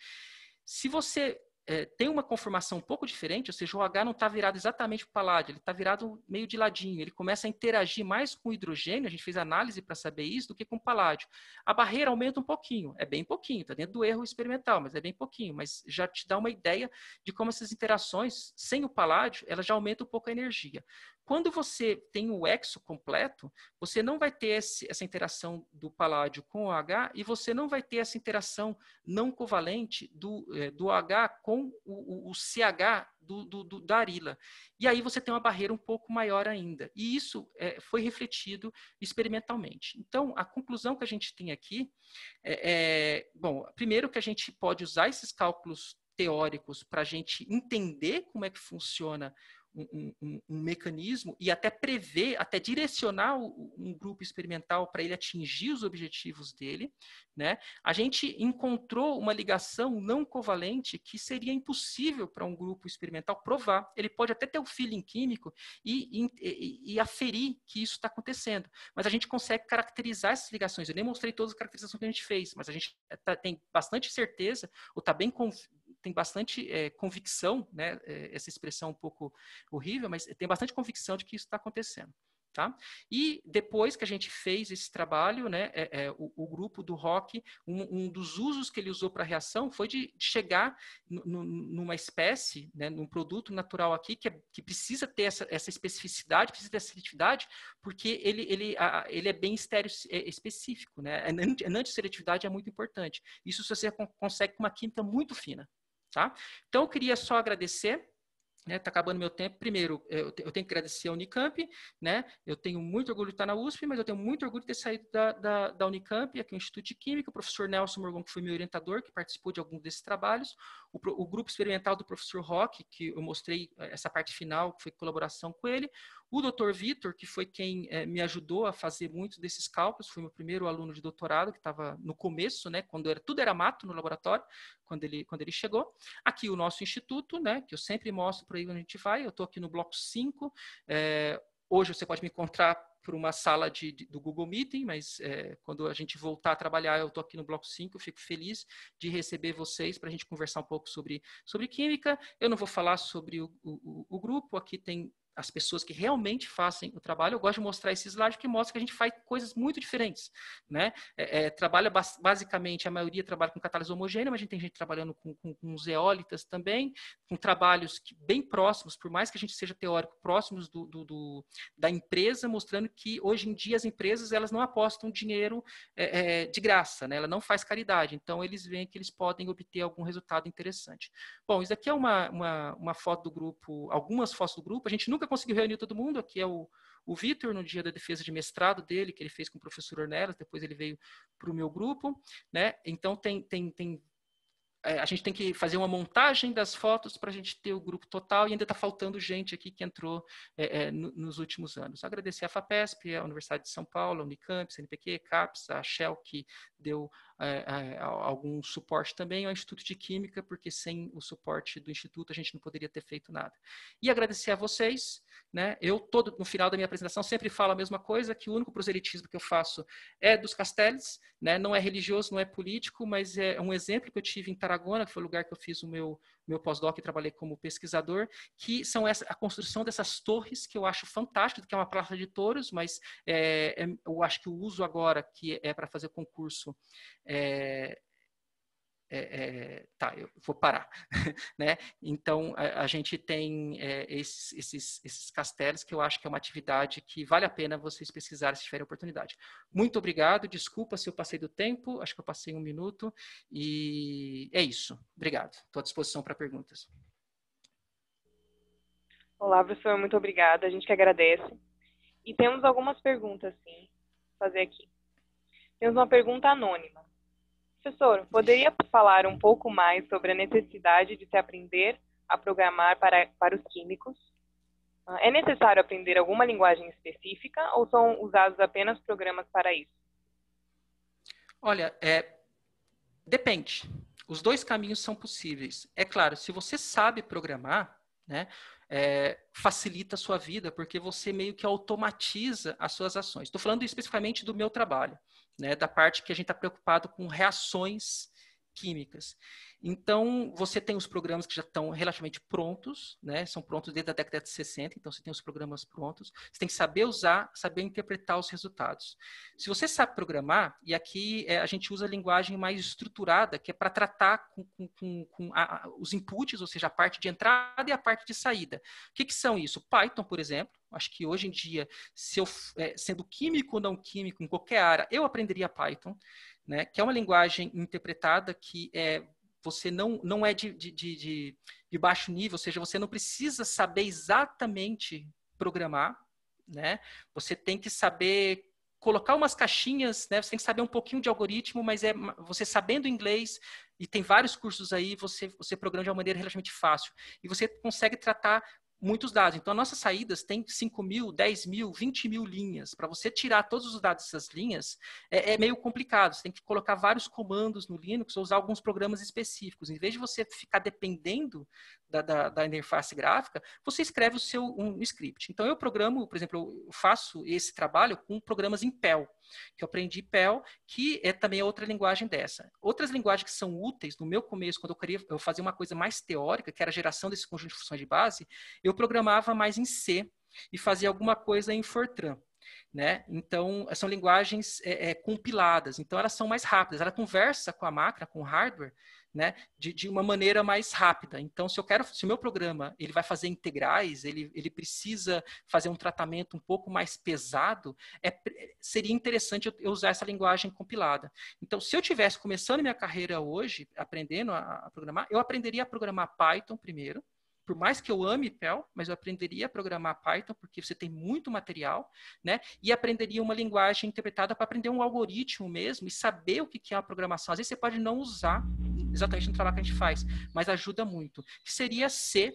se você é, tem uma conformação um pouco diferente, ou seja, o H não está virado exatamente para o paládio, ele está virado meio de ladinho, ele começa a interagir mais com o hidrogênio, a gente fez análise para saber isso, do que com o paládio. A barreira aumenta um pouquinho, é bem pouquinho, está dentro do erro experimental, mas é bem pouquinho, mas já te dá uma ideia de como essas interações sem o paládio, elas já aumentam um pouco a energia. Quando você tem o hexo completo, você não vai ter esse, essa interação do paládio com o H e você não vai ter essa interação não covalente do, é, do H com o, o, o CH do, do, do, da arila. E aí você tem uma barreira um pouco maior ainda. E isso é, foi refletido experimentalmente. Então, a conclusão que a gente tem aqui é, é bom, primeiro que a gente pode usar esses cálculos teóricos para a gente entender como é que funciona um, um, mecanismo e até prever, até direcionar um grupo experimental para ele atingir os objetivos dele, né? A gente encontrou uma ligação não covalente que seria impossível para um grupo experimental provar. Ele pode até ter o um feeling químico e, e, e aferir que isso está acontecendo, mas a gente consegue caracterizar essas ligações. Eu nem mostrei todas as caracterizações que a gente fez, mas a gente eh, tá, tem bastante certeza ou está bem conv tem bastante é, convicção, né? Eh, essa expressão um pouco horrível, mas tem bastante convicção de que isso está acontecendo. Tá? E depois que a gente fez esse trabalho, né, é, é, o, o, grupo do rock, um, um, dos usos que ele usou para a reação foi de, de chegar numa espécie, né, num produto natural aqui que, é, que precisa ter essa, essa, especificidade, precisa ter essa seletividade, porque ele, ele, a, ele é bem estéreo, é, específico. Né? A, é, a é, antisseletividade é muito importante. Isso você consegue com uma química muito fina. Tá? Então, eu queria só agradecer né, tá acabando meu tempo. Primeiro, eu, te, eu, tenho que agradecer a Unicamp, né? Eu tenho muito orgulho de estar na USP, mas eu tenho muito orgulho de ter saído da, da, da Unicamp, aqui no é Instituto de Química, o professor Nelson Morgon, que foi meu orientador, que participou de algum desses trabalhos, o, o, grupo experimental do professor Rock, que eu mostrei eh, essa parte final, que foi colaboração com ele, o doutor Vitor, que foi quem é, me ajudou a fazer muitos desses cálculos, foi meu primeiro aluno de doutorado, que estava no começo, né, quando era, tudo era mato no laboratório, quando ele, quando ele chegou. Aqui o nosso instituto, né, que eu sempre mostro para aí onde a gente vai, eu estou aqui no bloco 5, é, eh, hoje você pode me encontrar para uma sala de, de, do Google Meeting, mas é, quando a gente voltar a trabalhar, eu estou aqui no Bloco 5, fico feliz de receber vocês para a gente conversar um pouco sobre, sobre química. Eu não vou falar sobre o, o, o grupo, aqui tem as pessoas que realmente fazem o trabalho. Eu gosto de mostrar esse slide que mostra que a gente faz coisas muito diferentes, né? É, é, trabalha bas basicamente a maioria trabalha com catálise homogênea, mas a gente tem gente trabalhando com, com, com os eólitas também, com trabalhos que, bem próximos, por mais que a gente seja teórico, próximos do, do, do, da empresa, mostrando que hoje em dia as empresas elas não apostam dinheiro é, é de graça, né? Ela não faz caridade. Então eles veem que eles podem obter algum resultado interessante. Bom, isso aqui é uma, uma, uma foto do grupo, algumas fotos do grupo. A gente nunca nunca conseguiu reunir todo mundo, aqui é o, o Vitor, no dia da defesa de mestrado dele, que ele fez com o professor Ornelas, depois ele veio para o meu grupo, né? Então, tem, tem, tem é, a gente tem que fazer uma montagem das fotos para a gente ter o grupo total e ainda está faltando gente aqui que entrou é, é, nos últimos anos. Agradecer a FAPESP, a Universidade de São Paulo, a Unicamp, CNPq, CAPES, a Shell, que deu é, é, algum suporte também ao Instituto de Química, porque sem o suporte do Instituto a gente não poderia ter feito nada. E agradecer a vocês. Né? Eu, todo no final da minha apresentação, sempre falo a mesma coisa, que o único proselitismo que eu faço é dos castelos, né? não é religioso, não é político, mas é um exemplo que eu tive em Tarragona, que foi o lugar que eu fiz o meu, meu pós-doc e trabalhei como pesquisador, que são essa, a construção dessas torres, que eu acho fantástico, que é uma praça de touros, mas é, é eu acho que o uso agora, que é para fazer concurso é, é, é, tá, eu vou parar, [LAUGHS] né? Então a, a gente tem é, esses, esses, esses castelos que eu acho que é uma atividade que vale a pena vocês pesquisarem se tiverem oportunidade. Muito obrigado, desculpa se eu passei do tempo, acho que eu passei um minuto e é isso. Obrigado, estou à disposição para perguntas. Olá, professor, muito obrigada. A gente que agradece. E temos algumas perguntas, sim, fazer aqui. Temos uma pergunta anônima. Professor, poderia falar um pouco mais sobre a necessidade de se aprender a programar para, para os químicos? Ah, é necessário aprender alguma linguagem específica ou são usados apenas programas para isso? Olha, é, depende. Os dois caminhos são possíveis. É claro, se você sabe programar, né, é, facilita a sua vida, porque você meio que automatiza as suas ações. Estou falando especificamente do meu trabalho né, da parte que a gente está preocupado com reações químicas. Então, você tem os programas que já estão relativamente prontos, né? São prontos desde a década de 60, então você tem os programas prontos. Você tem que saber usar, saber interpretar os resultados. Se você sabe programar, e aqui é, a gente usa a linguagem mais estruturada, que é para tratar com, com, com, com a, os inputs, ou seja, a parte de entrada e a parte de saída. O que, que são isso? Python, por exemplo. Acho que hoje em dia, eu, é, sendo químico ou não químico, em qualquer área, eu aprenderia Python né, que é uma linguagem interpretada que é, você não, não é de, de, de, de baixo nível, ou seja, você não precisa saber exatamente programar, né? Você tem que saber colocar umas caixinhas, né? Você tem que saber um pouquinho de algoritmo, mas é você sabendo inglês e tem vários cursos aí, você você programa de uma maneira relativamente fácil e você consegue tratar muitos dados. Então, nossas saídas têm 5 mil, 10 mil, 20 mil linhas. Para você tirar todos os dados dessas linhas, é, é, meio complicado. Você tem que colocar vários comandos no Linux ou usar alguns programas específicos. Em vez de você ficar dependendo da, da, da interface gráfica, você escreve o seu um, script. Então, eu programo, por exemplo, eu faço esse trabalho com programas em PEL, que eu aprendi PEL, que é também outra linguagem dessa. Outras linguagens que são úteis, no meu começo, quando eu queria eu fazer uma coisa mais teórica, que era a geração desse conjunto de funções de base, eu programava mais em C e fazia alguma coisa em Fortran. Né? Então, são linguagens é, é, compiladas, então elas são mais rápidas, ela conversa com a máquina, com o hardware, né, de, de, uma maneira mais rápida. Então, se eu quero, se o meu programa ele vai fazer integrais, ele, ele precisa fazer um tratamento um pouco mais pesado, é, seria interessante eu, usar essa linguagem compilada. Então, se eu tivesse começando minha carreira hoje, aprendendo a, a programar, eu aprenderia a programar Python primeiro, por mais que eu ame PEL, mas eu aprenderia a programar Python, porque você tem muito material, né? E aprenderia uma linguagem interpretada para aprender um algoritmo mesmo e saber o que é a programação. Às vezes você pode não usar exatamente no trabalho que a gente faz, mas ajuda muito. Que seria C,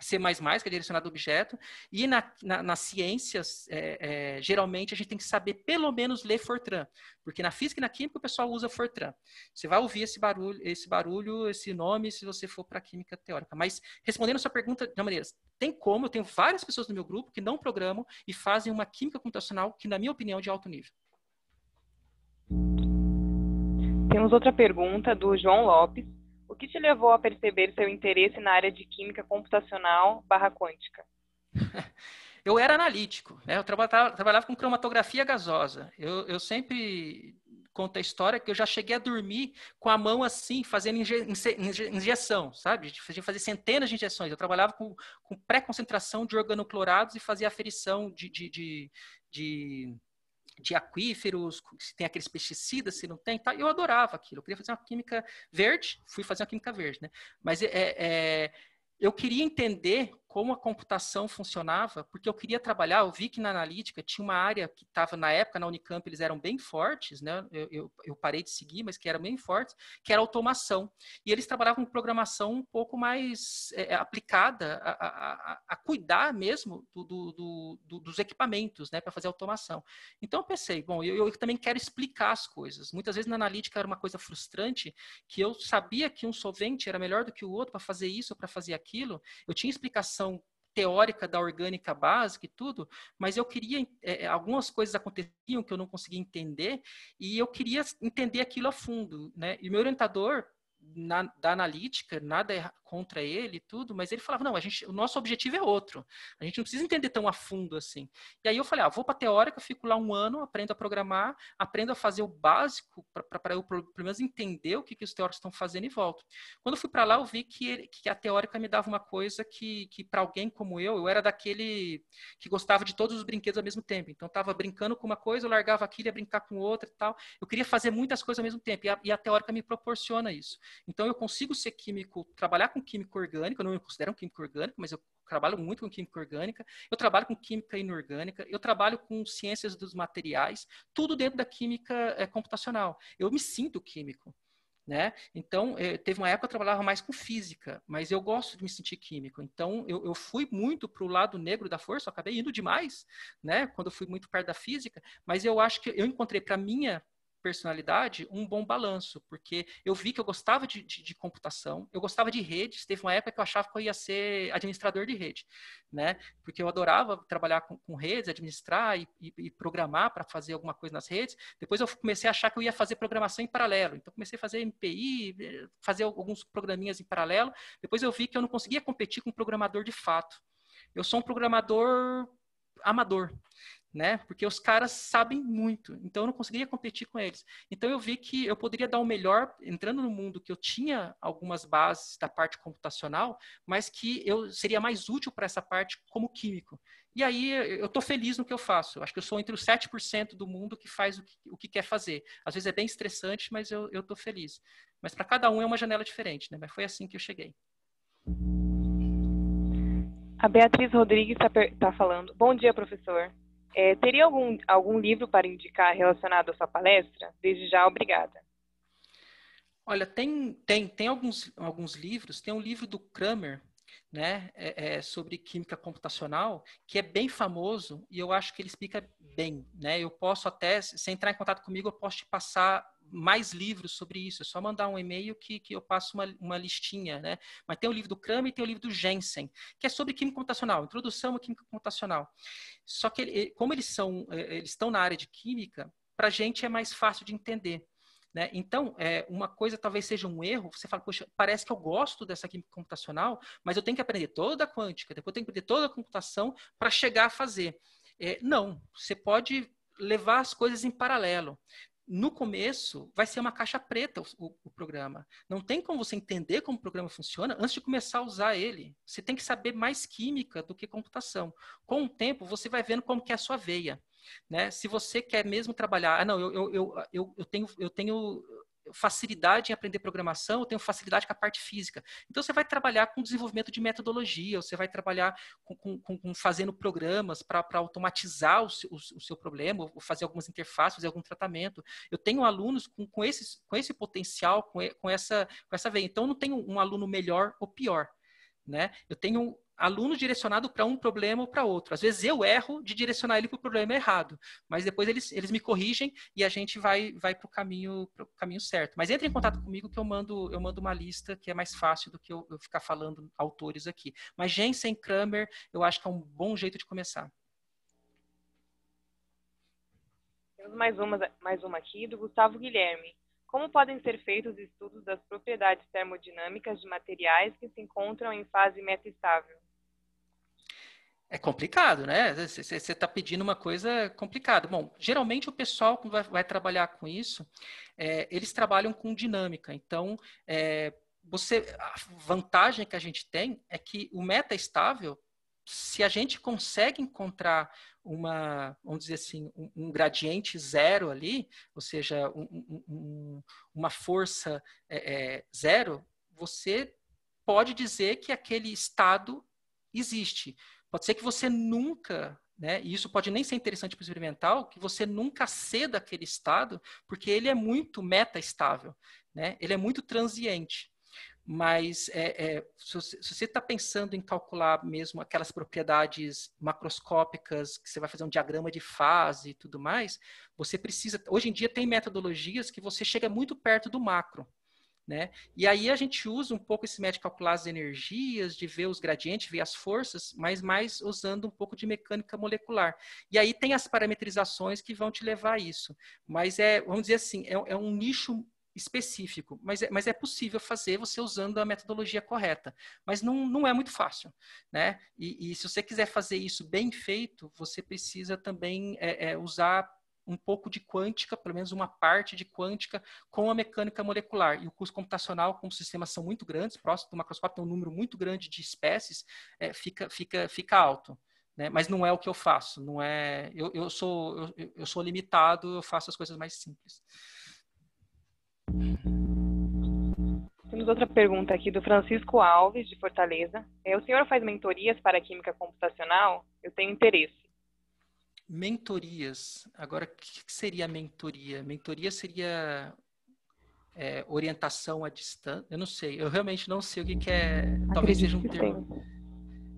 C++, que é direcionado a objeto, e na, na, nas ciências, é, é, geralmente, a gente tem que saber pelo menos ler Fortran, porque na física e na química o pessoal usa Fortran. Você vai ouvir esse barulho, esse, barulho, esse nome, se você for para química teórica. Mas, respondendo a sua pergunta de uma maneira, tem como, eu tenho várias pessoas no meu grupo que não programam e fazem uma química computacional que, na minha opinião, é de alto nível. Temos outra pergunta do João Lopes. O que te levou a perceber seu interesse na área de química computacional barra quântica? [LAUGHS] Eu era analítico, né? eu trabalhava, trabalhava, com cromatografia gasosa. Eu, eu sempre conto a história que eu já cheguei a dormir com a mão assim, fazendo inje, inje, injeção, sabe? De fazer centenas de injeções. Eu trabalhava com, com pré-concentração de organoclorados e fazia aferição de, de, de, de de aquíferos, se tem aqueles pesticidas, se não tem, tá? eu adorava aquilo. Eu queria fazer uma química verde, fui fazer uma química verde, né? Mas é, é, é eu queria entender como a computação funcionava, porque eu queria trabalhar, eu vi que na analítica tinha uma área que estava, na época, na Unicamp, eles eram bem fortes, né? Eu, eu, eu, parei de seguir, mas que era bem forte, que era automação. E eles trabalhavam com programação um pouco mais é, é aplicada a, a, a, cuidar mesmo do, do, do, dos equipamentos, né? Para fazer automação. Então eu pensei, bom, eu, eu também quero explicar as coisas. Muitas vezes na analítica era uma coisa frustrante, que eu sabia que um solvente era melhor do que o outro para fazer isso, para fazer aquilo. Eu tinha explicação teórica da orgânica básica e tudo, mas eu queria é, é, algumas coisas aconteciam que eu não conseguia entender e eu queria entender aquilo a fundo, né? E meu orientador na, da analítica, nada contra ele, tudo, mas ele falava, não, a gente, o nosso objetivo é outro. A gente não precisa entender tão a fundo assim. E aí eu falei, ah, vou para a teórica, fico lá um ano, aprendo a programar, aprendo a fazer o básico para eu pelo menos entender o que, que os teóricos estão fazendo e volto. Quando eu fui para lá, eu vi que, ele, que, a teórica me dava uma coisa que, que para alguém como eu, eu era daquele que gostava de todos os brinquedos ao mesmo tempo. Então, estava brincando com uma coisa, eu largava aquilo, ia brincar com outra e tal. Eu queria fazer muitas coisas ao mesmo tempo, e a, e a teórica me proporciona isso. Então eu consigo ser químico, trabalhar com química orgânica, eu não me considero um químico orgânico, mas eu trabalho muito com química orgânica, eu trabalho com química inorgânica, eu trabalho com ciências dos materiais, tudo dentro da química é, computacional. Eu me sinto químico. Né? Então, eh, teve uma época que eu trabalhava mais com física, mas eu gosto de me sentir químico. Então, eu, eu fui muito para o lado negro da força, eu acabei indo demais, né? Quando eu fui muito perto da física, mas eu acho que eu encontrei para minha personalidade um bom balanço, porque eu vi que eu gostava de, de, de, computação, eu gostava de redes, teve uma época que eu achava que eu ia ser administrador de rede, né? Porque eu adorava trabalhar com, com redes, administrar e, e, e programar para fazer alguma coisa nas redes. Depois eu comecei a achar que eu ia fazer programação em paralelo, então comecei a fazer MPI, fazer alguns programinhas em paralelo. Depois eu vi que eu não conseguia competir com um programador de fato. Eu sou um programador amador né? Porque os caras sabem muito, então eu não conseguiria competir com eles. Então eu vi que eu poderia dar o melhor entrando no mundo que eu tinha algumas bases da parte computacional, mas que eu seria mais útil para essa parte como químico. E aí eu estou feliz no que eu faço. Acho que eu sou entre os 7% do mundo que faz o que, o que, quer fazer. Às vezes é bem estressante, mas eu estou feliz. Mas para cada um é uma janela diferente, né? Mas foi assim que eu cheguei. A Beatriz Rodrigues está tá falando. Bom dia, professor. É, teria algum, algum livro para indicar relacionado à sua palestra? Desde já, obrigada. Olha, tem, tem, tem alguns, alguns livros. Tem um livro do Kramer, né, é, é, sobre química computacional, que é bem famoso e eu acho que ele explica bem. Né? Eu posso até, se entrar em contato comigo, eu posso te passar mais livros sobre isso. É só mandar um e-mail que, que eu passo uma, uma listinha, né? Mas tem o livro do Kramer e tem o livro do Jensen, que é sobre química computacional, introdução à química computacional. Só que ele, como eles são, é, eles estão na área de química, para a gente é mais fácil de entender. Né? Então, é, uma coisa talvez seja um erro, você fala, poxa, parece que eu gosto dessa química computacional, mas eu tenho que aprender toda a quântica, depois eu tenho que aprender toda a computação para chegar a fazer. É, não, você pode levar as coisas em paralelo no começo, vai ser uma caixa preta o, o, o, programa. Não tem como você entender como o programa funciona antes de começar a usar ele. Você tem que saber mais química do que computação. Com o tempo, você vai vendo como que é a sua veia. Né? Se você quer mesmo trabalhar, ah, não, eu, eu, eu, eu, tenho, eu tenho facilidade em aprender programação, eu tenho facilidade com a parte física. Então você vai trabalhar com desenvolvimento de metodologia, você vai trabalhar com, com, com fazendo programas para automatizar o seu, o seu, problema, fazer algumas interfaces, algum tratamento. Eu tenho alunos com, com, esses, com esse potencial, com, com, essa, com essa veia. Então eu não tenho um aluno melhor ou pior. Né? Eu tenho aluno direcionado para um problema ou para outro. Às vezes eu erro de direcionar ele para o problema errado, mas depois eles, eles me corrigem e a gente vai, vai para o caminho, caminho certo. Mas entre em contato comigo que eu mando, eu mando uma lista que é mais fácil do que eu, eu ficar falando autores aqui. Mas Jensen Kramer, eu acho que é um bom jeito de começar. Temos mais uma, mais uma aqui do Gustavo Guilherme. Como podem ser feitos estudos das propriedades termodinâmicas de materiais que se encontram em fase metaestável? É complicado, né? Você está pedindo uma coisa complicada. Bom, geralmente o pessoal que vai, vai trabalhar com isso, é, eles trabalham com dinâmica. Então, é, você, a vantagem que a gente tem é que o meta é estável, se a gente consegue encontrar uma, vamos dizer assim, um, um gradiente zero ali, ou seja, um, um, uma força é, é, zero, você pode dizer que aquele estado existe. Pode ser que você nunca, né, e isso pode nem ser interessante para o experimental, que você nunca ceda aquele estado, porque ele é muito meta-estável, né? ele é muito transiente. Mas é, é, se você está pensando em calcular mesmo aquelas propriedades macroscópicas, que você vai fazer um diagrama de fase e tudo mais, você precisa. Hoje em dia tem metodologias que você chega muito perto do macro. Né? E aí a gente usa um pouco esse método de calcular as energias, de ver os gradientes, ver as forças, mas mais usando um pouco de mecânica molecular. E aí tem as parametrizações que vão te levar a isso. Mas é, vamos dizer assim, é, é um nicho específico, mas é, mas é possível fazer você usando a metodologia correta, mas não, não é muito fácil, né? E, e se você quiser fazer isso bem feito, você precisa também é, é, usar um pouco de quântica, pelo menos uma parte de quântica, com a mecânica molecular. E o curso computacional, como os sistemas são muito grandes, próximo do macroscópio tem um número muito grande de espécies, é, fica, fica, fica alto. Né? Mas não é o que eu faço, não é. Eu, eu sou eu, eu sou limitado, eu faço as coisas mais simples. Temos outra pergunta aqui do Francisco Alves, de Fortaleza. É, o senhor faz mentorias para a química computacional? Eu tenho interesse. Mentorias. Agora, o que seria mentoria? Mentoria seria é, orientação à distância? Eu não sei. Eu realmente não sei o que, que é. Talvez seja um termo.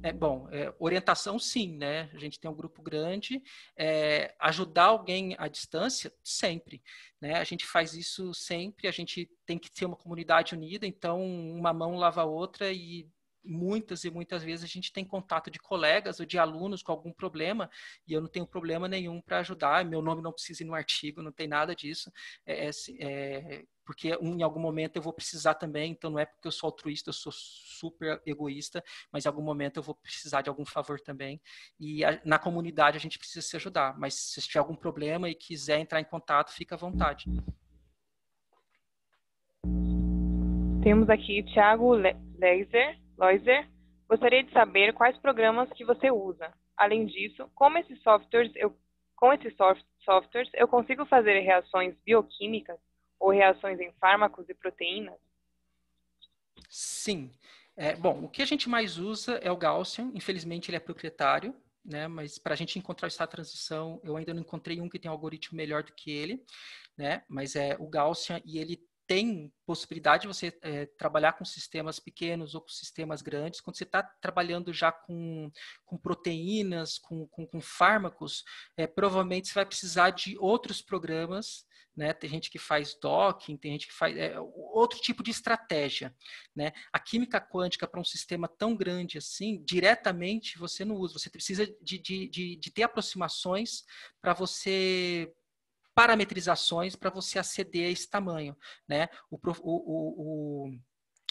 É bom, é, orientação sim, né? A gente tem um grupo grande, é, ajudar alguém à distância sempre, né? A gente faz isso sempre, a gente tem que ter uma comunidade unida, então uma mão lava a outra e muitas e muitas vezes a gente tem contato de colegas ou de alunos com algum problema e eu não tenho problema nenhum para ajudar, meu nome não precisa ir no artigo, não tem nada disso, é, é, é porque em algum momento eu vou precisar também, então não é porque eu sou altruísta, eu sou super egoísta, mas em algum momento eu vou precisar de algum favor também. E a, na comunidade a gente precisa se ajudar, mas se tiver algum problema e quiser entrar em contato, fica à vontade. Temos aqui Tiago Le Leiser, Loiser, gostaria de saber quais programas que você usa. Além disso, como esses softwares eu, com esses softwares eu consigo fazer reações bioquímicas ou reações em fármacos e proteínas? Sim. É, bom, o que a gente mais usa é o Gaussian. Infelizmente, ele é proprietário, né? Mas para a gente encontrar essa transição, eu ainda não encontrei um que tem um algoritmo melhor do que ele, né? Mas é o Gaussian e ele tem possibilidade de você é, trabalhar com sistemas pequenos ou com sistemas grandes, quando você está trabalhando já com, com proteínas, com, com, com fármacos, é, provavelmente você vai precisar de outros programas, né? Tem gente que faz docking, tem gente que faz é, outro tipo de estratégia, né? A química quântica para um sistema tão grande assim, diretamente você não usa, você precisa de, de, de, de ter aproximações para você parametrizações para você aceder a esse tamanho. Né? O, o, o,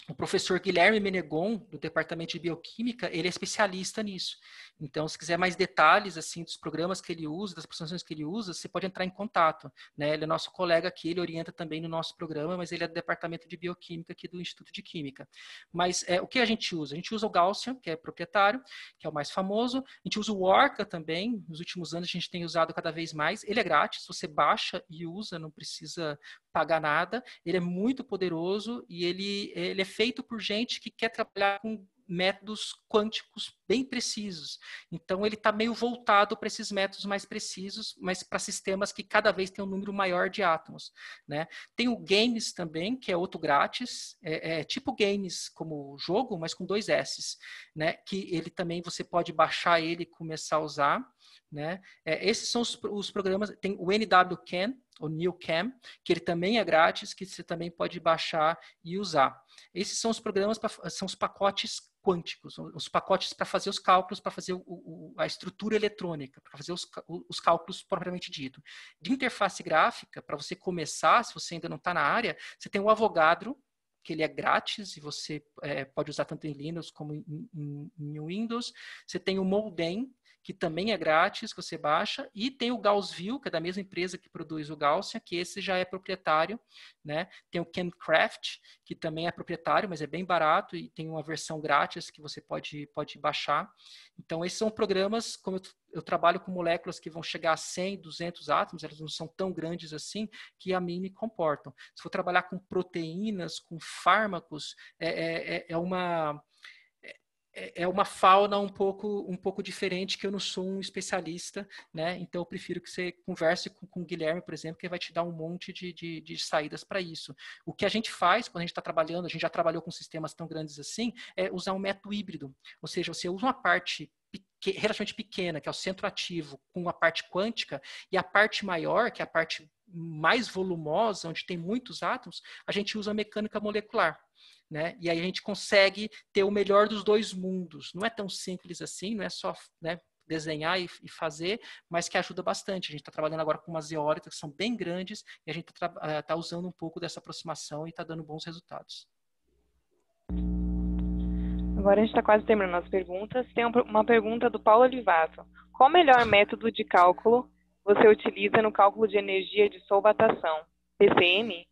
o professor Guilherme Menegon, do Departamento de Bioquímica, ele é especialista nisso. Então, se quiser mais detalhes assim dos programas que ele usa, das aproximações que ele usa, você pode entrar em contato. Né? Ele é nosso colega aqui, ele orienta também no nosso programa, mas ele é do Departamento de Bioquímica aqui do Instituto de Química. Mas é, o que a gente usa? A gente usa o Gaussian, que é proprietário, que é o mais famoso. A gente usa o Orca também. Nos últimos anos a gente tem usado cada vez mais. Ele é grátis, você baixa e usa, não precisa pagar nada. Ele é muito poderoso e ele, ele é feito por gente que quer trabalhar com métodos quânticos bem precisos. Então, ele está meio voltado para esses métodos mais precisos, mas para sistemas que cada vez têm um número maior de átomos. Né? Tem o Games também, que é outro grátis, é, é tipo Games como jogo, mas com dois S's, né? que ele também, você pode baixar ele e começar a usar. Né? É, esses são os, os programas, tem o NWCAN, o New Cam, que ele também é grátis, que você também pode baixar e usar. Esses são os programas, pra, são os pacotes quânticos, os pacotes para fazer os cálculos, para fazer o, o, a estrutura eletrônica, para fazer os, os, cálculos propriamente dito. De interface gráfica, para você começar, se você ainda não está na área, você tem o Avogadro, que ele é grátis e você é, pode usar tanto em Linux como em, em, em Windows. Você tem o Molden, que também é grátis, você baixa, e tem o Gaussview, que é da mesma empresa que produz o Gaussian, que esse já é proprietário, né? Tem o Camcraft, que também é proprietário, mas é bem barato e tem uma versão grátis que você pode, pode baixar. Então, esses são programas, como eu, eu trabalho com moléculas que vão chegar a 100, 200 átomos, elas não são tão grandes assim, que a mim me comportam. Se for trabalhar com proteínas, com fármacos, é, é, é, é uma é, é uma fauna um pouco um pouco diferente que eu não sou um especialista, né? Então eu prefiro que você converse com, com o Guilherme, por exemplo, que vai te dar um monte de, de, de saídas para isso. O que a gente faz quando a gente está trabalhando, a gente já trabalhou com sistemas tão grandes assim, é usar um método híbrido, ou seja, você usa uma parte que, relativamente pequena, que é o centro ativo, com a parte quântica, e a parte maior, que é a parte mais volumosa, onde tem muitos átomos, a gente usa a mecânica molecular né? E aí a gente consegue ter o melhor dos dois mundos. Não é tão simples assim, não é só né, desenhar e, e, fazer, mas que ajuda bastante. A gente está trabalhando agora com umas eólicas que são bem grandes e a gente está eh, tá usando um pouco dessa aproximação e está dando bons resultados. Agora a gente está quase terminando as perguntas. Tem uma pergunta do Paulo Olivato. Qual o melhor método de cálculo você utiliza no cálculo de energia de solvatação? PCM?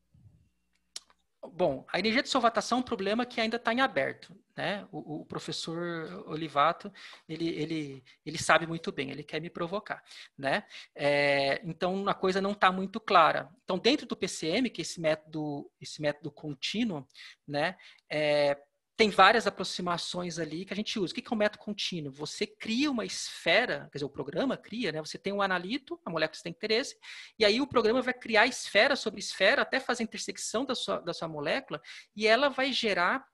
Bom, a energia de solvatação é um problema que ainda está em aberto. Né? O, o, professor Olivato, ele, ele, ele sabe muito bem, ele quer me provocar. Né? É, então, a coisa não está muito clara. Então, dentro do PCM, que é esse método, esse método contínuo, né, é, tem várias aproximações ali que a gente usa. O que é um método contínuo? Você cria uma esfera, quer dizer, o programa cria, né? Você tem um analito, a molécula que você tem interesse, e aí o programa vai criar esfera sobre esfera até fazer a intersecção da sua, da sua molécula, e ela vai gerar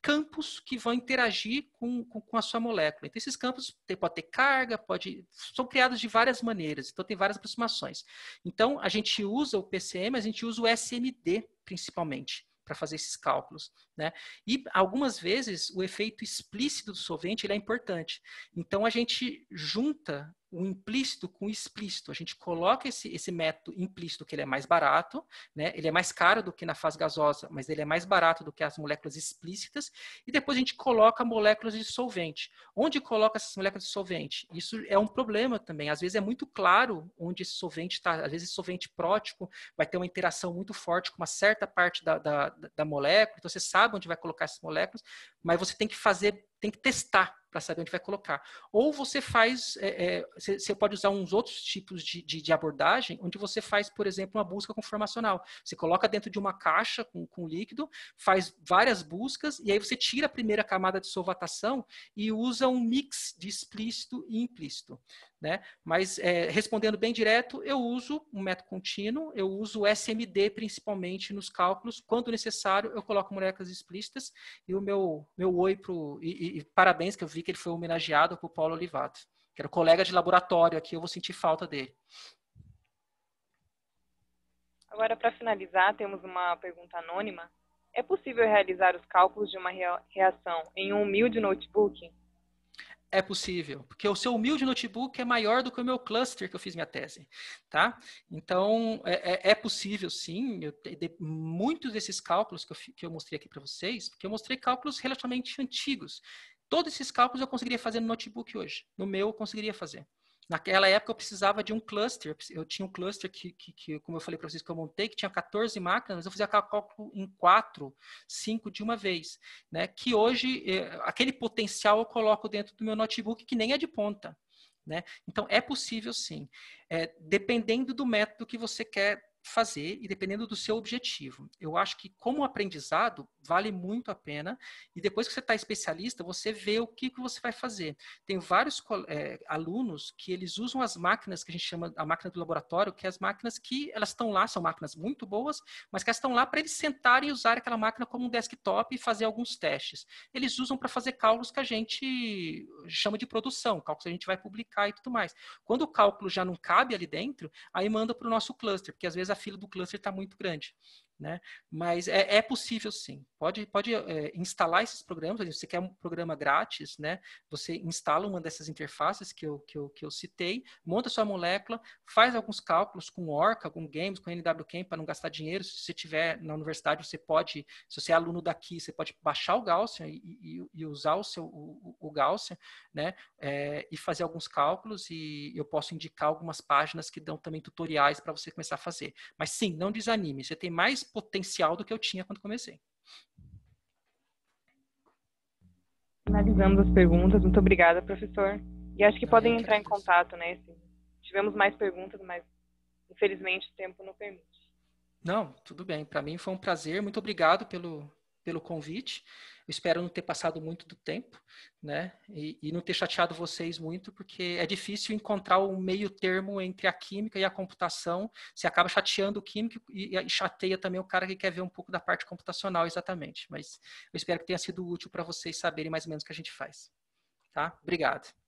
campos que vão interagir com, com, com, a sua molécula. Então, esses campos tem, pode ter carga, pode são criados de várias maneiras, então tem várias aproximações. Então, a gente usa o PCM, a gente usa o SMD principalmente para fazer esses cálculos. Né? E algumas vezes o efeito explícito do solvente ele é importante. Então a gente junta o implícito com o explícito. A gente coloca esse, esse método implícito, que ele é mais barato, né? ele é mais caro do que na fase gasosa, mas ele é mais barato do que as moléculas explícitas, e depois a gente coloca moléculas de solvente. Onde coloca essas moléculas de solvente? Isso é um problema também. Às vezes é muito claro onde esse solvente está, às vezes esse solvente prótico vai ter uma interação muito forte com uma certa parte da, da, da molécula, então você sabe onde vai colocar essas moléculas, mas você tem que fazer, tem que testar para saber onde vai colocar. Ou você faz, é, é, você pode usar uns outros tipos de, de, de, abordagem, onde você faz, por exemplo, uma busca conformacional. Você coloca dentro de uma caixa com, com líquido, faz várias buscas, e aí você tira a primeira camada de solvatação e usa um mix de explícito e implícito. Né? Mas, é, respondendo bem direto, eu uso um método contínuo, eu uso o SMD principalmente nos cálculos. Quando necessário, eu coloco moléculas explícitas. E o meu, meu oi pro, e, e parabéns, que eu vi que ele foi homenageado por Paulo Olivato, que era colega de laboratório aqui, eu vou sentir falta dele. Agora, para finalizar, temos uma pergunta anônima. É possível realizar os cálculos de uma reação em um humilde notebook? é possível, porque o seu humilde notebook é maior do que o meu cluster que eu fiz minha tese, tá? Então, é, é, é possível sim, eu, de, muitos desses cálculos que eu, que eu mostrei aqui para vocês, porque eu mostrei cálculos relativamente antigos, todos esses cálculos eu conseguiria fazer no notebook hoje, no meu eu conseguiria fazer. Naquela época eu precisava de um cluster. Eu tinha um cluster que, que, que como eu falei para vocês, que eu montei, que tinha 14 máquinas, eu fazia cálculo em 4, 5 de uma vez. Né? Que hoje, é, aquele potencial eu coloco dentro do meu notebook que nem é de ponta. Né? Então, é possível sim. É, dependendo do método que você quer fazer e dependendo do seu objetivo. Eu acho que, como aprendizado, vale muito a pena. E depois que você está especialista, você vê o que, que você vai fazer. Tem vários é, alunos que eles usam as máquinas que a gente chama a máquina do laboratório, que é as máquinas que elas estão lá, são máquinas muito boas, mas que elas estão lá para eles sentarem e usar aquela máquina como um desktop e fazer alguns testes. Eles usam para fazer cálculos que a gente chama de produção, cálculos que a gente vai publicar e tudo mais. Quando o cálculo já não cabe ali dentro, aí manda para o nosso cluster, porque às vezes a fila do cluster está muito grande né? Mas é, é, possível sim. Pode, pode é, instalar esses programas. Se você quer um programa grátis, né? Você instala uma dessas interfaces que eu, que eu, que eu citei, monta sua molécula, faz alguns cálculos com Orca, com Games, com NWChem para não gastar dinheiro. Se você tiver na universidade, você pode, se você é aluno daqui, você pode baixar o Gaussian e, e, e usar o seu o, o Gaussian, né? É, e fazer alguns cálculos e eu posso indicar algumas páginas que dão também tutoriais para você começar a fazer. Mas sim, não desanime. Você tem mais potencial do que eu tinha quando comecei. Finalizamos as perguntas. Muito obrigada, professor. E acho que podem entrar em contato, né? Tivemos mais perguntas, mas infelizmente o tempo não permite. Não, tudo bem. Para mim foi um prazer. Muito obrigado pelo, pelo convite espero não ter passado muito do tempo, né? E, e, não ter chateado vocês muito, porque é difícil encontrar um meio termo entre a química e a computação. Você acaba chateando o químico e, e chateia também o cara que quer ver um pouco da parte computacional, exatamente. Mas eu espero que tenha sido útil para vocês saberem mais ou menos o que a gente faz. Tá? Obrigado.